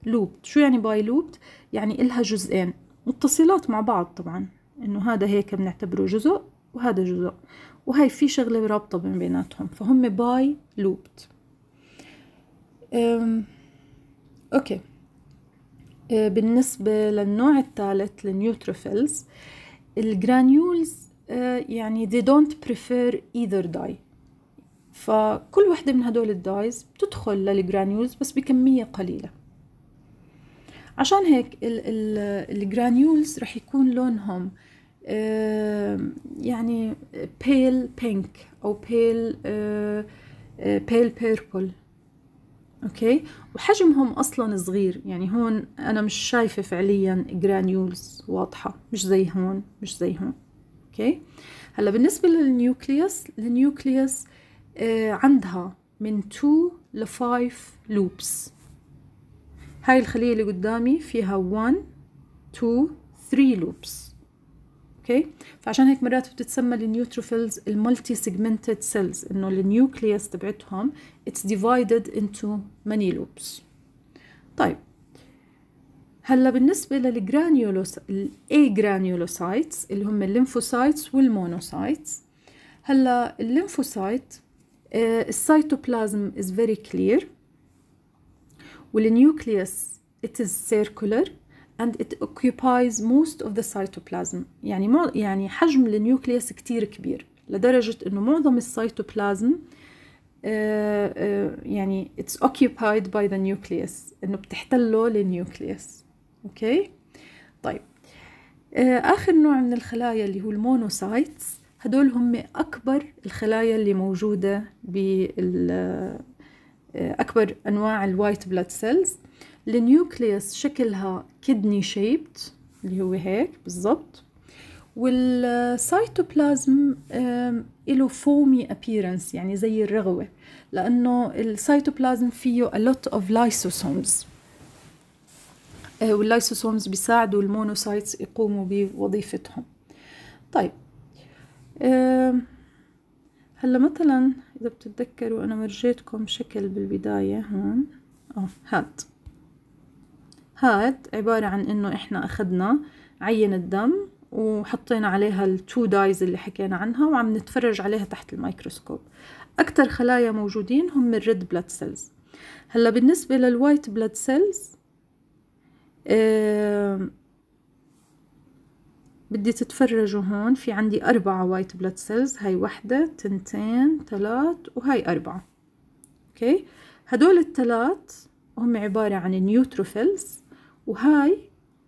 لوبت شو يعني باي لوبت؟ يعني إلها جزئين متصلات مع بعض طبعا إنه هذا هيك بنعتبره جزء وهذا جزء وهي في شغلة رابطة بين بيناتهم فهم باي لوبت أوكي آه، بالنسبة للنوع الثالث النيوتروفيلز الجرانيولز آه، يعني they don't prefer either die فكل وحدة من هدول الدايز بتدخل للجرانيولز بس بكمية قليلة عشان هيك الجرانيولز رح يكون لونهم آه، يعني pale pink أو pale آه، pale purple اوكي وحجمهم اصلا صغير يعني هون انا مش شايفه فعليا جرانيولز واضحه مش زي هون مش زي هون اوكي هلا بالنسبه للنيوكليوس النيوكليوس آه عندها من 2 ل 5 لوبس هاي الخليه اللي قدامي فيها 1 2 3 لوبس اوكي فعشان هيك مرات بتتسمى النيوتروفيلز المالتي سيجمنتد سيلز انه النيوكليوس تبعتهم اتس ديفايدد انتو ماني لوبس طيب هلا بالنسبة للجرانيولوس الاي جرانيولوسايتس اللي هم الليمفوسايتس والمونوسايتس هلا الليمفوسايت آه، السيتوبلازم از فيري كلير والنيوكليوس it is circular and it occupies most of the cytoplasm يعني مو يعني حجم النيوكليوس كتير كبير لدرجة انه معظم السيتوبلازم Uh, uh, يعني it's occupied by the nucleus انه بتحتله النيوكليوس اوكي طيب آه، آخر نوع من الخلايا اللي هو المونوسايتس هدول هم أكبر الخلايا اللي موجودة بال آه، أكبر أنواع الوايت بلاد سيلز النيوكليوس شكلها كدني شيبت اللي هو هيك بالضبط والسيتوبلازم له فومي appearance يعني زي الرغوة لأنه السيتوبلازم فيه a lot of lysosomes آه، واللايسوسومز بيساعدوا المونوسايتس يقوموا بوظيفتهم طيب هلا مثلا اذا بتتذكروا انا ورجيتكم شكل بالبداية هون اه هاد هاد عبارة عن انه احنا اخذنا عينة دم وحطينا عليها التو دايز اللي حكينا عنها وعم نتفرج عليها تحت الميكروسكوب اكتر خلايا موجودين هم الريد بلاد سيلز هلا بالنسبة للوايت بلاد سيلز بدي تتفرجوا هون في عندي أربعة وايت بلاد سيلز هاي واحدة تنتين ثلاث وهاي أربعة أوكي هدول الثلاث هم عبارة عن نيوتروفيلز وهاي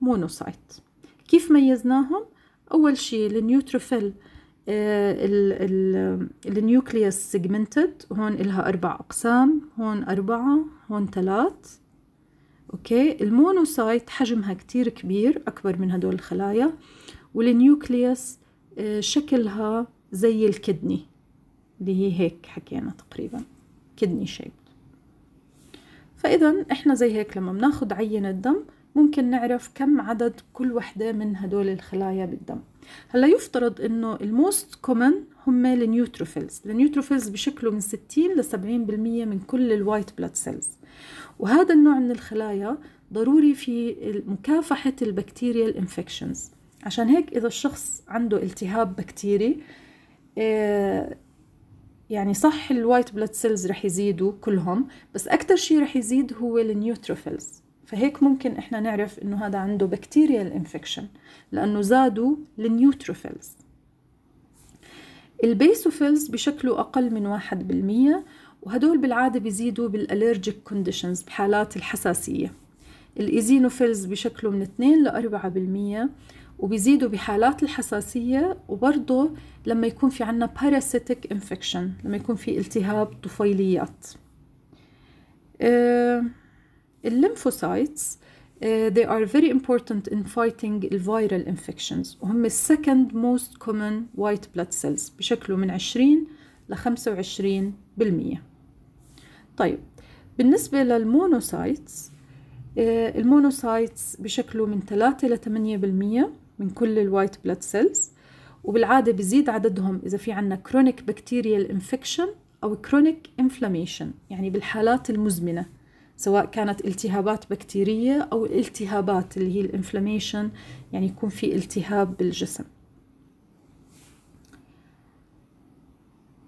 مونوسايت كيف ميزناهم؟ أول شيء النيوتروفيل آه، النيوكليوس سيجمنتد هون إلها أربع أقسام هون أربعة هون ثلاث اوكي المونوسايت حجمها كتير كبير اكبر من هدول الخلايا والنيوكليوس آه، شكلها زي الكدني اللي هي هيك حكينا تقريبا كدني شيب فاذا احنا زي هيك لما بناخد عينة دم ممكن نعرف كم عدد كل وحدة من هدول الخلايا بالدم هلا يفترض انه الموست كومن هم النيوتروفيلز النيوتروفيلز بشكلوا من 60 ل 70% من كل الوايت بلاد سيلز وهذا النوع من الخلايا ضروري في مكافحة البكتيريا الانفكشنز عشان هيك إذا الشخص عنده التهاب بكتيري آه، يعني صح الوايت بلاد سيلز رح يزيدوا كلهم بس أكتر شيء رح يزيد هو النيوتروفيلز فهيك ممكن إحنا نعرف إنه هذا عنده بكتيريا الانفكشن لأنه زادوا النيوتروفيلز البيسوفيلز بشكله أقل من واحد بالمية وهدول بالعادة بيزيدوا بالالرجيك كونديشنز بحالات الحساسية الإيزينوفيلز بشكله من 2 ل 4% وبيزيدوا بحالات الحساسية وبرضه لما يكون في عنا باراسيتيك انفكشن لما يكون في التهاب طفيليات آه، الليمفوسايتس Uh, they are very important in fighting the viral infections وهم ال second most common white blood cells بشكله من 20 ل 25 بالمئة طيب بالنسبة للمونوسايتس آه، المونوسايتس بشكله من 3 ل 8% من كل الوايت بلاد سيلز وبالعادة بزيد عددهم إذا في عنا كرونيك بكتيريال انفكشن أو كرونيك انفلاميشن يعني بالحالات المزمنة سواء كانت التهابات بكتيرية أو التهابات اللي هي الانفلاميشن يعني يكون في التهاب بالجسم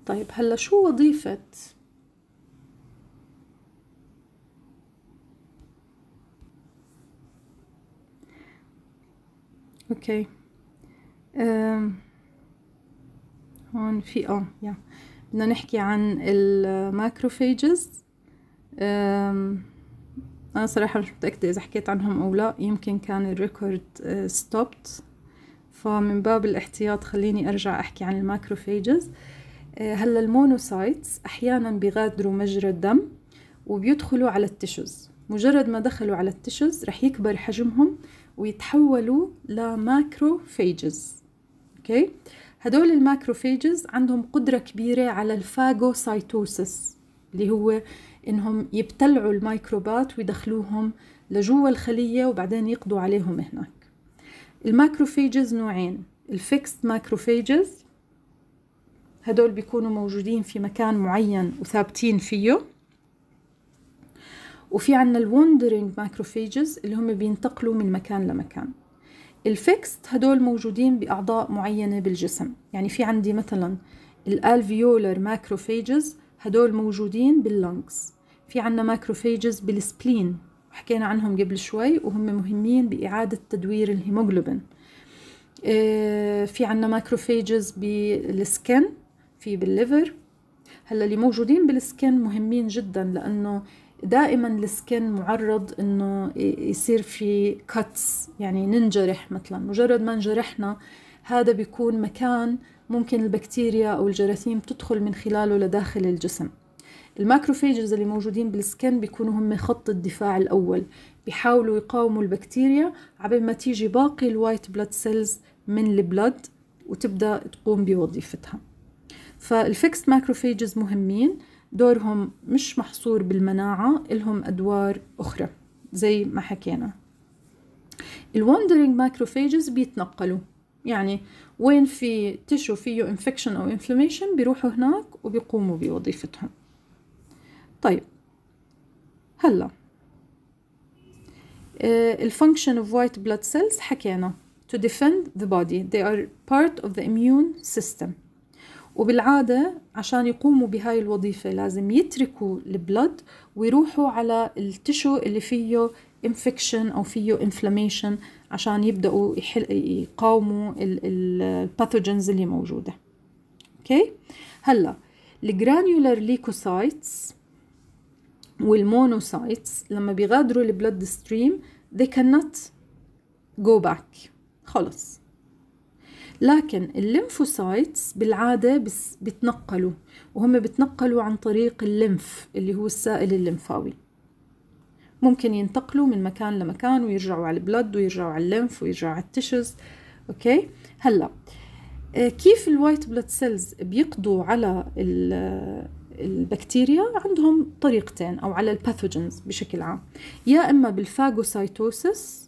طيب هلا شو وظيفة اوكي أم. Um, هون في اه يا بدنا نحكي عن الماكروفيجز أم. Um, انا صراحة مش متأكدة اذا حكيت عنهم او لا يمكن كان الريكورد ستوبت uh, فمن باب الاحتياط خليني ارجع احكي عن الماكروفيجز uh, هلا المونوسايتس احيانا بيغادروا مجرى الدم وبيدخلوا على التشوز مجرد ما دخلوا على التشوز رح يكبر حجمهم ويتحولوا لماكروفيجز اوكي هدول الماكروفيجز عندهم قدرة كبيرة على الفاجوسايتوسس اللي هو انهم يبتلعوا الميكروبات ويدخلوهم لجوا الخلية وبعدين يقضوا عليهم هناك الماكروفيجز نوعين الفيكست ماكروفيجز هدول بيكونوا موجودين في مكان معين وثابتين فيه وفي عنا الوندرينج ماكروفيجز اللي هم بينتقلوا من مكان لمكان الفيكست هدول موجودين بأعضاء معينة بالجسم يعني في عندي مثلا الالفيولر ماكروفيجز هدول موجودين باللنكس في عنا ماكروفيجز بالسبلين حكينا عنهم قبل شوي وهم مهمين بإعادة تدوير الهيموغلوبين آه، في عنا ماكروفيجز بالسكن في بالليفر هلا اللي موجودين بالسكن مهمين جدا لأنه دائما السكن معرض انه يصير في كاتس يعني ننجرح مثلا مجرد ما انجرحنا هذا بيكون مكان ممكن البكتيريا او الجراثيم تدخل من خلاله لداخل الجسم الماكروفيجز اللي موجودين بالسكن بيكونوا هم خط الدفاع الاول بيحاولوا يقاوموا البكتيريا عبين ما تيجي باقي الوايت بلاد سيلز من البلد وتبدا تقوم بوظيفتها فالفيكست ماكروفيجز مهمين دورهم مش محصور بالمناعة لهم أدوار أخرى زي ما حكينا الواندرينج ماكروفيجز بيتنقلوا يعني وين في تشو فيه انفكشن او انفلاميشن بيروحوا هناك وبيقوموا بوظيفتهم طيب هلا الفانكشن اوف وايت بلاد سيلز حكينا to defend the body they are part of the immune system وبالعادة عشان يقوموا بهاي الوظيفة لازم يتركوا البلد ويروحوا على التشو اللي فيه infection أو فيه inflammation عشان يبدأوا يقاوموا الباثوجنز اللي موجودة اوكي هلا الجرانيولار ليكوسايتس والمونوسايتس لما بيغادروا البلد ستريم they cannot go back خلص لكن الليمفوسايتس بالعادة بتنقلوا وهم بتنقلوا عن طريق الليمف اللي هو السائل الليمفاوي ممكن ينتقلوا من مكان لمكان ويرجعوا على البلد ويرجعوا على الليمف ويرجعوا على التشز اوكي هلا آه، كيف الوايت بلاد سيلز بيقضوا على آه، البكتيريا عندهم طريقتين او على الباثوجنز بشكل عام يا اما بالفاجوسايتوسيس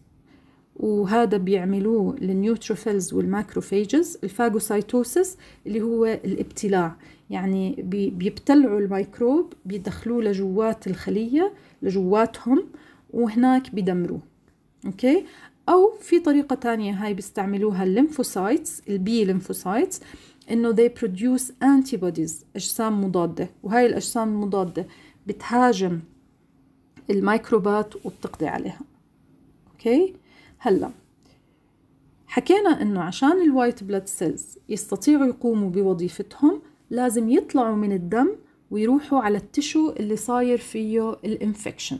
وهذا بيعملوه للنيوتروفيلز والماكروفيجز الفاجوسايتوسيس اللي هو الابتلاع يعني بيبتلعوا الميكروب بيدخلوه لجوات الخلية لجواتهم وهناك بدمروه اوكي او في طريقة تانية هاي بيستعملوها الليمفوسايتس البي ليمفوسايتس انه they produce antibodies اجسام مضادة وهاي الاجسام المضادة بتهاجم الميكروبات وبتقضي عليها اوكي هلا حكينا انه عشان الوايت بلاد سيلز يستطيعوا يقوموا بوظيفتهم لازم يطلعوا من الدم ويروحوا على التشو اللي صاير فيه الانفكشن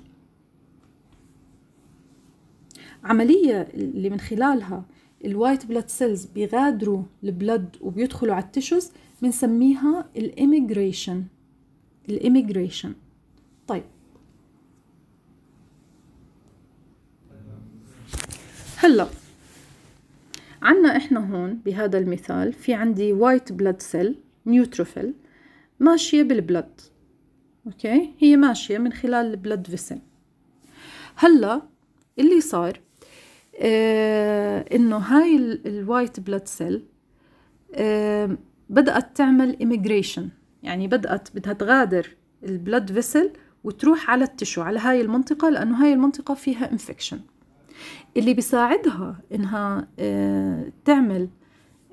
عملية اللي من خلالها الوايت بلاد سيلز بيغادروا البلد وبيدخلوا على التشوز بنسميها الاميجريشن الاميجريشن طيب هلا عنا احنا هون بهذا المثال في عندي وايت بلاد سيل نيوتروفيل ماشية بالبلد اوكي هي ماشية من خلال البلد فيسل هلا اللي صار آه انه هاي الوايت بلاد سيل بدأت تعمل immigration يعني بدأت بدها تغادر البلد فيسل وتروح على التشو على هاي المنطقة لأنه هاي المنطقة فيها infection اللي بيساعدها انها آه، تعمل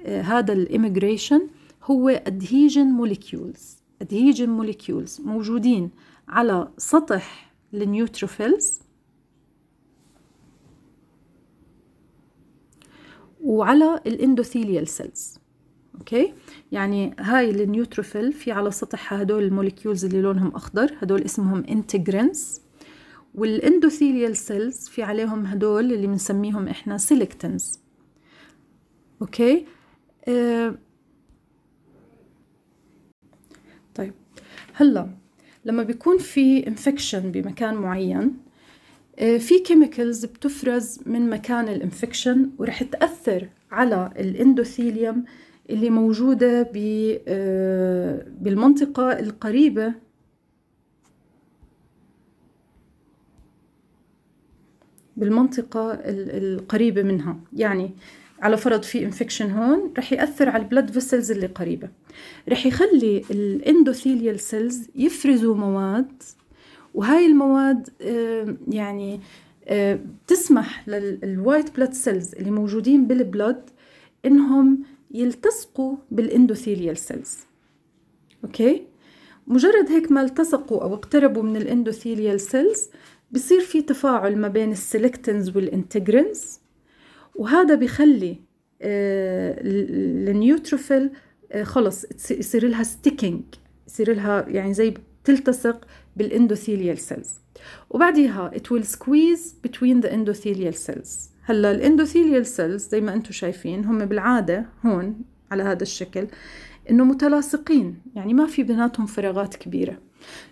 آه، هذا الاميجريشن هو adhesion molecules adhesion molecules موجودين على سطح النيوتروفيلز وعلى الاندوثيليال سيلز اوكي يعني هاي النيوتروفيل في على سطح هدول الموليكيولز اللي لونهم اخضر هدول اسمهم انتجرينز والاندوثيليال سيلز في عليهم هدول اللي بنسميهم احنا سيلكتنز اوكي آه طيب هلا لما بيكون في انفكشن بمكان معين آه في كيميكلز بتفرز من مكان الانفكشن ورح تأثر على الاندوثيليوم اللي موجودة آه، بالمنطقة القريبة بالمنطقة القريبة منها يعني على فرض في انفكشن هون رح يأثر على البلد فيسلز اللي قريبة رح يخلي الاندوثيليال سيلز يفرزوا مواد وهاي المواد يعني بتسمح للوايت بلد سيلز اللي موجودين بالبلد انهم يلتصقوا بالاندوثيليال سيلز اوكي مجرد هيك ما التصقوا او اقتربوا من الاندوثيليال سيلز بصير في تفاعل ما بين السلكتنز والانتجرنز وهذا بيخلي آه، النيوتروفيل آه، خلص يصير لها ستيكينج يصير لها يعني زي بتلتصق بالاندوثيليال سيلز وبعديها it will squeeze between the endothelial cells هلا الاندوثيليال سيلز زي ما انتم شايفين هم بالعاده هون على هذا الشكل انه متلاصقين يعني ما في بيناتهم فراغات كبيره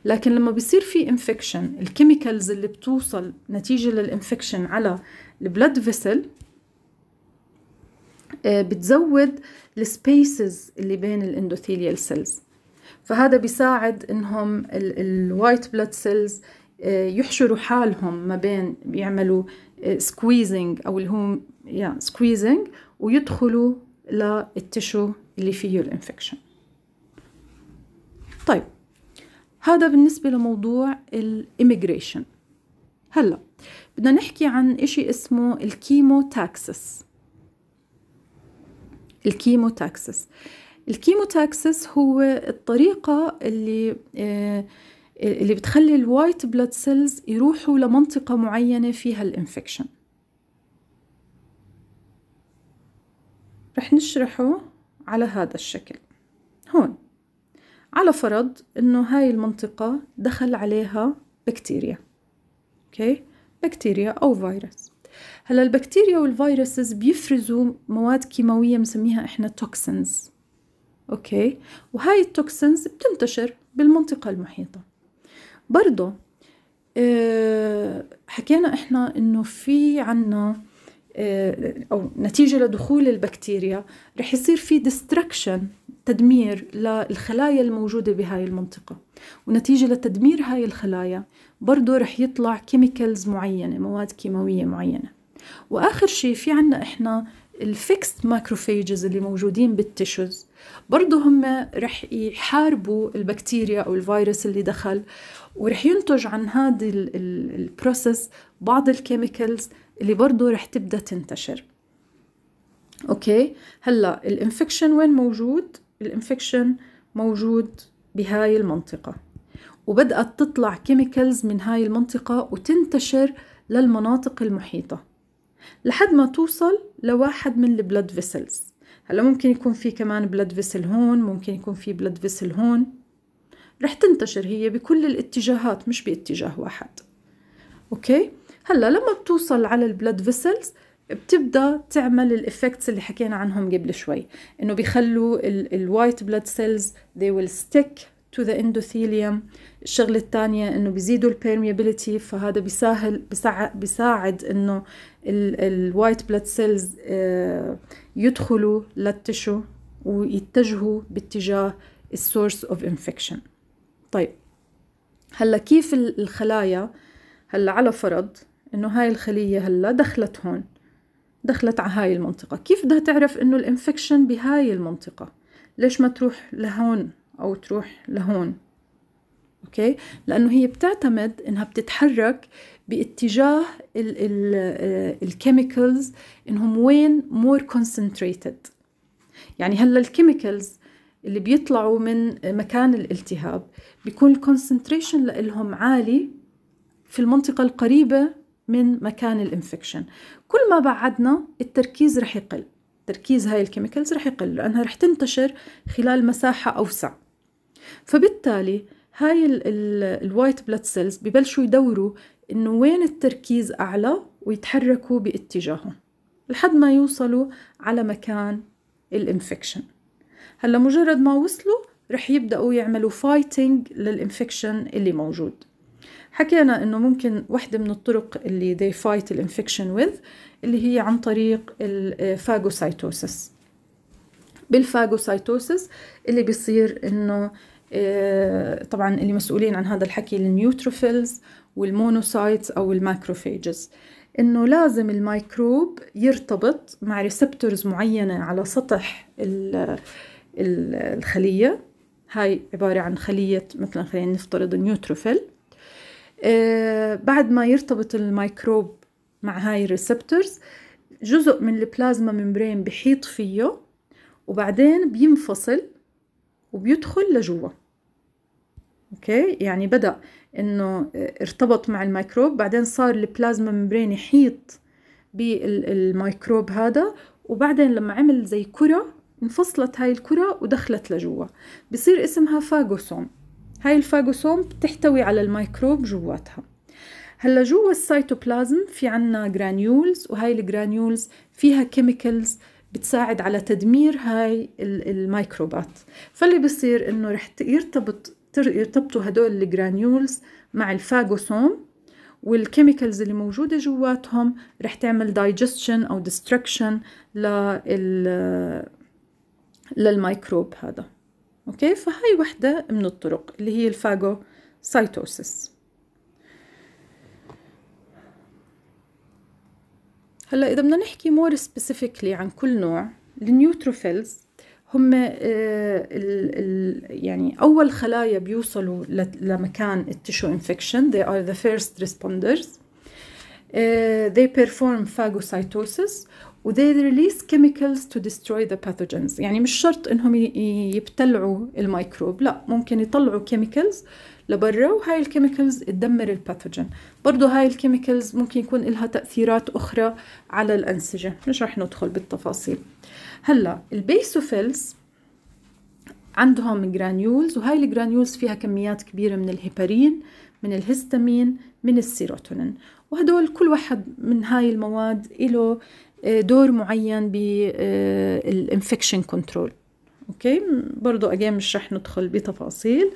لكن لما بيصير في انفكشن الكيميكالز اللي بتوصل نتيجة للانفكشن على البلد فيسل آه، بتزود السبيسز اللي بين الاندوثيليال سيلز فهذا بيساعد انهم الوايت بلد سيلز يحشروا حالهم ما بين بيعملوا سكويزنج آه، او اللي هو يا سكويزنج ويدخلوا للتشو اللي فيه الانفكشن طيب هذا بالنسبة لموضوع الإيميجريشن هلا بدنا نحكي عن إشي اسمه الكيمو تاكسس الكيمو تاكسس الكيمو تاكسس هو الطريقة اللي آه، اللي بتخلي الوايت بلاد سيلز يروحوا لمنطقة معينة فيها الانفكشن رح نشرحه على هذا الشكل على فرض انه هاي المنطقة دخل عليها بكتيريا اوكي بكتيريا او فيروس هلا البكتيريا والفيروسز بيفرزوا مواد كيماوية بنسميها احنا توكسنز اوكي وهاي التوكسنز بتنتشر بالمنطقة المحيطة برضه آه، حكينا احنا انه في عنا آه، او نتيجة لدخول البكتيريا رح يصير في ديستركشن تدمير للخلايا الموجودة بهاي المنطقة ونتيجة لتدمير هاي الخلايا برضو رح يطلع كيميكلز معينة مواد كيماوية معينة وآخر شيء في عنا إحنا الفيكست ماكروفيجز اللي موجودين بالتشوز برضو هم رح يحاربوا البكتيريا أو الفيروس اللي دخل ورح ينتج عن هذا البروسيس بعض الكيميكلز اللي برضو رح تبدأ تنتشر اوكي هلا الانفكشن وين موجود الانفكشن موجود بهاي المنطقة وبدأت تطلع كيميكلز من هاي المنطقة وتنتشر للمناطق المحيطة لحد ما توصل لواحد من البلد فيسلز هلا ممكن يكون في كمان بلد فيسل هون ممكن يكون في بلد فيسل هون رح تنتشر هي بكل الاتجاهات مش باتجاه واحد اوكي هلا لما بتوصل على البلد فيسلز بتبدا تعمل الايفكتس اللي حكينا عنهم قبل شوي انه بيخلوا الوايت بلاد سيلز they will stick to the endothelium الشغله الثانيه انه بيزيدوا البيرميابيليتي فهذا بيسهل بيساعد انه الوايت بلاد سيلز يدخلوا للتشو ويتجهوا باتجاه السورس اوف انفكشن طيب هلا كيف الخلايا هلا على فرض انه هاي الخليه هلا دخلت هون دخلت على هاي المنطقة كيف بدها تعرف انه الانفكشن بهاي المنطقة ليش ما تروح لهون او تروح لهون اوكي لانه هي بتعتمد انها بتتحرك باتجاه الكيميكلز انهم وين مور كونسنتريتد يعني هلا الكيميكلز اللي بيطلعوا من مكان الالتهاب بيكون الكونسنتريشن لهم عالي في المنطقة القريبة من مكان الانفكشن كل ما بعدنا التركيز رح يقل تركيز هاي الكيميكلز رح يقل لأنها رح تنتشر خلال مساحة أوسع فبالتالي هاي الوايت بلاد سيلز ببلشوا يدوروا إنه وين التركيز أعلى ويتحركوا باتجاهه لحد ما يوصلوا على مكان الانفكشن هلا مجرد ما وصلوا رح يبدأوا يعملوا فايتنج للانفكشن اللي موجود حكينا انه ممكن واحدة من الطرق اللي they fight الانفكشن with اللي هي عن طريق الفاجوسايتوسس بالفاجوسايتوسس اللي بيصير انه آه، طبعا اللي مسؤولين عن هذا الحكي النيوتروفيلز والمونوسايتس او الماكروفيجز انه لازم الميكروب يرتبط مع ريسبتورز معينه على سطح الخليه هاي عباره عن خليه مثلا خلينا نفترض النيوتروفيل آه، بعد ما يرتبط الميكروب مع هاي الريسبتورز جزء من البلازما ممبرين بحيط فيه وبعدين بينفصل وبيدخل لجوا اوكي يعني بدا انه آه، ارتبط مع الميكروب بعدين صار البلازما ممبرين يحيط بالميكروب هذا وبعدين لما عمل زي كره انفصلت هاي الكرة ودخلت لجوا بصير اسمها فاجوسوم هاي الفاجوسوم بتحتوي على الميكروب جواتها هلا جوا السيتوبلازم في عنا جرانيولز وهاي الجرانيولز فيها كيميكلز بتساعد على تدمير هاي الميكروبات فاللي بصير انه رح يرتبط يرتبطوا هدول الجرانيولز مع الفاجوسوم والكيميكلز اللي موجودة جواتهم رح تعمل دايجستشن أو ديستركشن لل... للميكروب هذا أوكي فهاي وحدة من الطرق اللي هي الفاجوسايتوسيس هلا إذا بدنا نحكي مور سبيسيفيكلي عن كل نوع النيوتروفيلز هم آه، يعني أول خلايا بيوصلوا لمكان التشو انفكشن they are the first responders آه، they perform phagocytosis they release chemicals to destroy the pathogens يعني مش شرط انهم يبتلعوا الميكروب لا ممكن يطلعوا chemicals لبرا وهاي الكيميكلز تدمر الباثوجين برضه هاي الكيميكلز ممكن يكون لها تأثيرات أخرى على الأنسجة مش رح ندخل بالتفاصيل هلا البيسوفيلز عندهم جرانيولز وهاي الجرانيولز فيها كميات كبيرة من الهيبارين من الهستامين من السيروتونين وهدول كل واحد من هاي المواد له آه، دور معين بالانفكشن كنترول اوكي برضو اجي مش رح ندخل بتفاصيل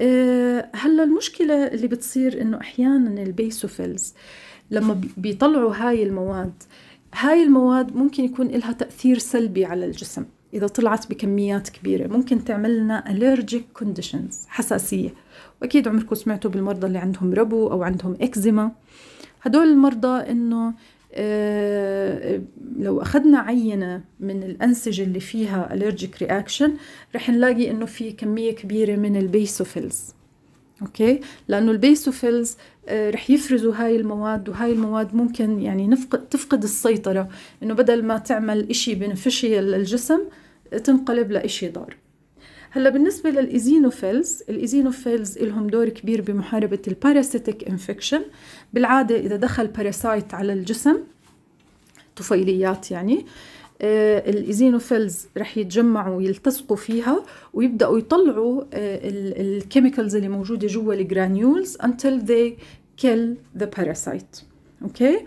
آه، هلا المشكله اللي بتصير انه احيانا البيسوفيلز لما بيطلعوا هاي المواد هاي المواد ممكن يكون لها تاثير سلبي على الجسم إذا طلعت بكميات كبيرة ممكن تعمل لنا allergic conditions حساسية وأكيد عمركم سمعتوا بالمرضى اللي عندهم ربو أو عندهم إكزيما هدول المرضى إنه آه، لو أخذنا عينة من الأنسجة اللي فيها allergic reaction رح نلاقي إنه في كمية كبيرة من البيسوفيلز اوكي لانه البيسوفيلز آه، رح يفرزوا هاي المواد وهاي المواد ممكن يعني نفقد تفقد السيطره انه بدل ما تعمل شيء بنفشي للجسم تنقلب لإشي ضار هلا بالنسبه للايزينوفيلز الايزينوفيلز لهم دور كبير بمحاربه الباراسيتيك انفكشن بالعاده اذا دخل باراسايت على الجسم طفيليات يعني آه الايزينوفيلز رح يتجمعوا ويلتصقوا فيها ويبداوا يطلعوا آه الكيميكالز اللي موجوده جوا الجرانيولز until they kill the parasite اوكي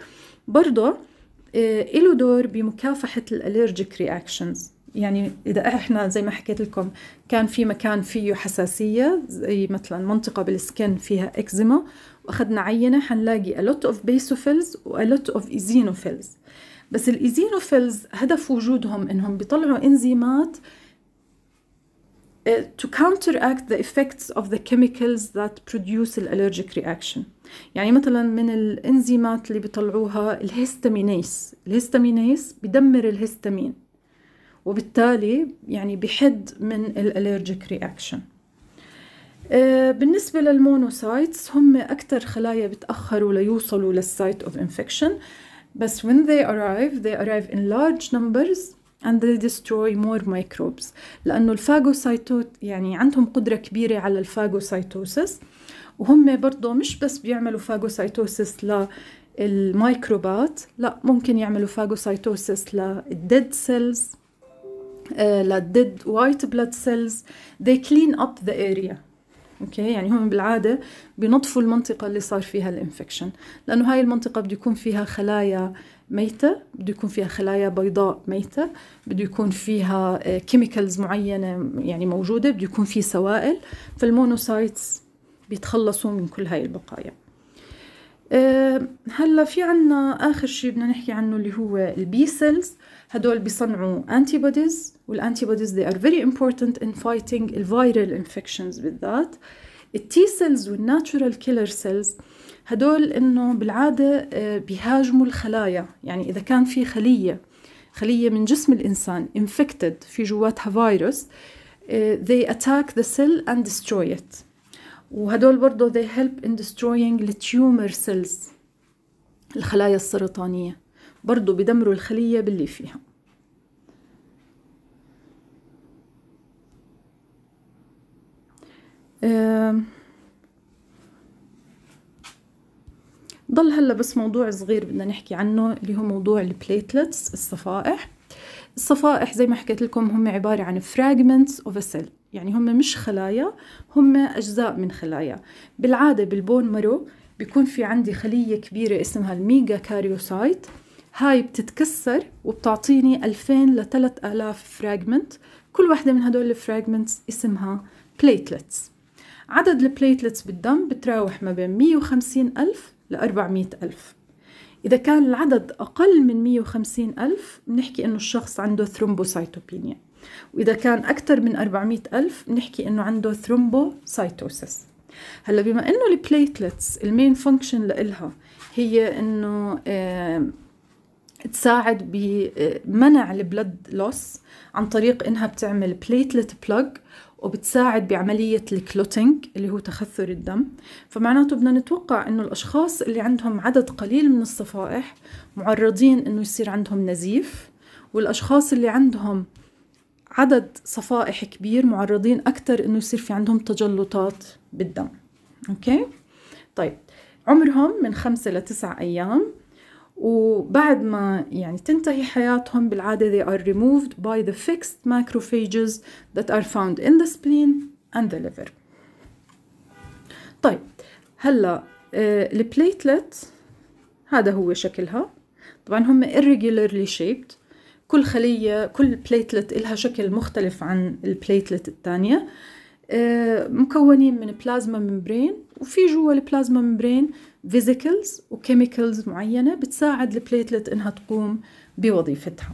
برضو آه إله دور بمكافحه الالرجيك رياكشنز يعني اذا احنا زي ما حكيت لكم كان في مكان فيه حساسيه زي مثلا منطقه بالسكن فيها اكزيما واخذنا عينه حنلاقي a lot of basophils و a lot of eosinophils بس الايزينوفيلز هدف وجودهم انهم بيطلعوا انزيمات eh، to counteract the effects of the chemicals that produce the allergic reaction يعني مثلا من الانزيمات اللي بيطلعوها الهيستامينيس الهيستامينيس بدمر الهيستامين وبالتالي يعني بحد من الالرجيك آه، رياكشن بالنسبة للمونوسايتس هم أكثر خلايا بتأخروا ليوصلوا للسايت of infection بس when they arrive they arrive in large numbers and they destroy more microbes لأنه الفاجوسايتوت يعني عندهم قدرة كبيرة على الفاجوسايتوسس وهم برضه مش بس بيعملوا فاجوسايتوسيس للميكروبات لا ممكن يعملوا فاجوسايتوسس للديد سيلز للديد وايت بلاد سيلز they clean up the area اوكي يعني هم بالعاده بنظفوا المنطقه اللي صار فيها الانفكشن لانه هاي المنطقه بده يكون فيها خلايا ميته بده يكون فيها خلايا بيضاء ميته بده يكون فيها كيميكلز آه، معينه يعني موجوده بده يكون في سوائل فالمونوسايتس بيتخلصوا من كل هاي البقايا آه، هلا في عنا اخر شيء بدنا نحكي عنه اللي هو البي سيلز هدول بيصنعوا انتي بوديز والانتي بوديز they are very important in fighting viral infections بالذات التي سيلز والناتشورال كيلر سيلز هدول انه بالعاده آه، بيهاجموا الخلايا يعني اذا كان في خليه خليه من جسم الانسان infected في جواتها فيروس آه، they attack the cell and destroy it وهدول برضه they help in destroying the tumor cells الخلايا السرطانيه برضو بدمروا الخلية باللي فيها ضل هلا بس موضوع صغير بدنا نحكي عنه اللي هو موضوع البليتلتس الصفائح الصفائح زي ما حكيت لكم هم عبارة عن fragments of a cell يعني هم مش خلايا هم أجزاء من خلايا بالعادة بالبون مرو بيكون في عندي خلية كبيرة اسمها الميجا كاريوسايت هاي بتتكسر وبتعطيني 2000 ل 3000 فراجمنت كل وحدة من هدول الفراجمنتس اسمها بليتلتس عدد البليتلتس بالدم بتراوح ما بين 150 ألف ل 400 ألف إذا كان العدد أقل من 150 ألف بنحكي إنه الشخص عنده ثرومبوسايتوبينيا وإذا كان أكثر من 400 ألف بنحكي إنه عنده ثرومبوسايتوسيس هلا بما إنه البليتلتس المين فانكشن لإلها هي إنه تساعد بمنع البلد لوس عن طريق انها بتعمل بليتلت بلاج وبتساعد بعملية الكلوتينج اللي هو تخثر الدم فمعناته بدنا نتوقع انه الاشخاص اللي عندهم عدد قليل من الصفائح معرضين انه يصير عندهم نزيف والاشخاص اللي عندهم عدد صفائح كبير معرضين اكثر انه يصير في عندهم تجلطات بالدم اوكي طيب عمرهم من خمسة لتسعة ايام وبعد ما يعني تنتهي حياتهم بالعادة they are removed by the fixed macrophages that are found in the spleen and the liver طيب هلا آه، البليتلت هذا هو شكلها طبعا هم irregularly shaped كل خلية كل بليتلت إلها شكل مختلف عن البليتلت الثانية آه، مكونين من بلازما ممبرين وفي جوا البلازما ممبرين فيزيكلز وكيميكلز معينة بتساعد البليتلت إنها تقوم بوظيفتها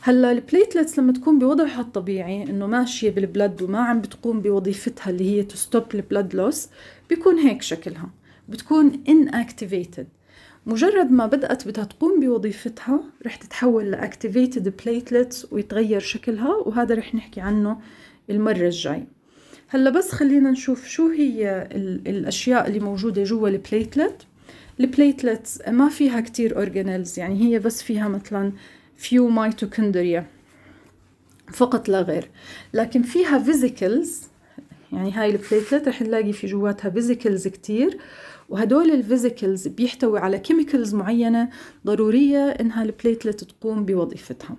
هلا البليتلت لما تكون بوضعها الطبيعي انه ماشيه بالبلد وما عم بتقوم بوظيفتها اللي هي تو ستوب البلد لوس بيكون هيك شكلها بتكون inactivated مجرد ما بدأت بدها تقوم بوظيفتها رح تتحول لاكتيفيتد بليتلتس ويتغير شكلها وهذا رح نحكي عنه المرة الجاي هلا بس خلينا نشوف شو هي الاشياء اللي موجوده جوا البليتلت البليتلت ما فيها كتير اورجانيلز يعني هي بس فيها مثلا فيو ميتوكوندريا فقط لا غير لكن فيها فيزيكلز يعني هاي البليتلت رح نلاقي في جواتها فيزيكلز كتير وهدول الفيزيكلز بيحتوي على كيميكلز معينة ضرورية إنها البليتلت تقوم بوظيفتها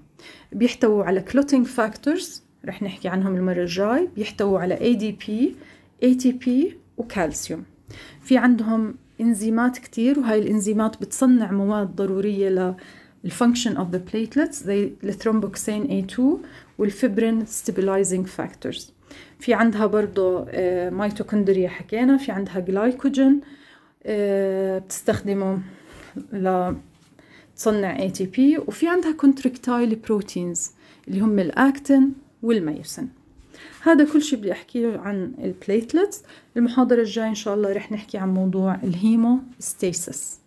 بيحتووا على كلوتينج فاكتورز رح نحكي عنهم المرة الجاي بيحتووا على ADP ATP وكالسيوم في عندهم انزيمات كتير وهاي الانزيمات بتصنع مواد ضرورية للفانكشن اوف ذا platelets زي الثرومبوكسين A2 والفيبرين stabilizing factors في عندها برضو آه، ميتوكوندريا حكينا في عندها جلايكوجين آه، بتستخدمه ل تصنع ATP وفي عندها كونتركتايل بروتينز اللي هم الأكتين والميوسين هذا كل شيء بدي احكيه عن البليتلتس المحاضرة الجاية ان شاء الله رح نحكي عن موضوع الهيموستاسيس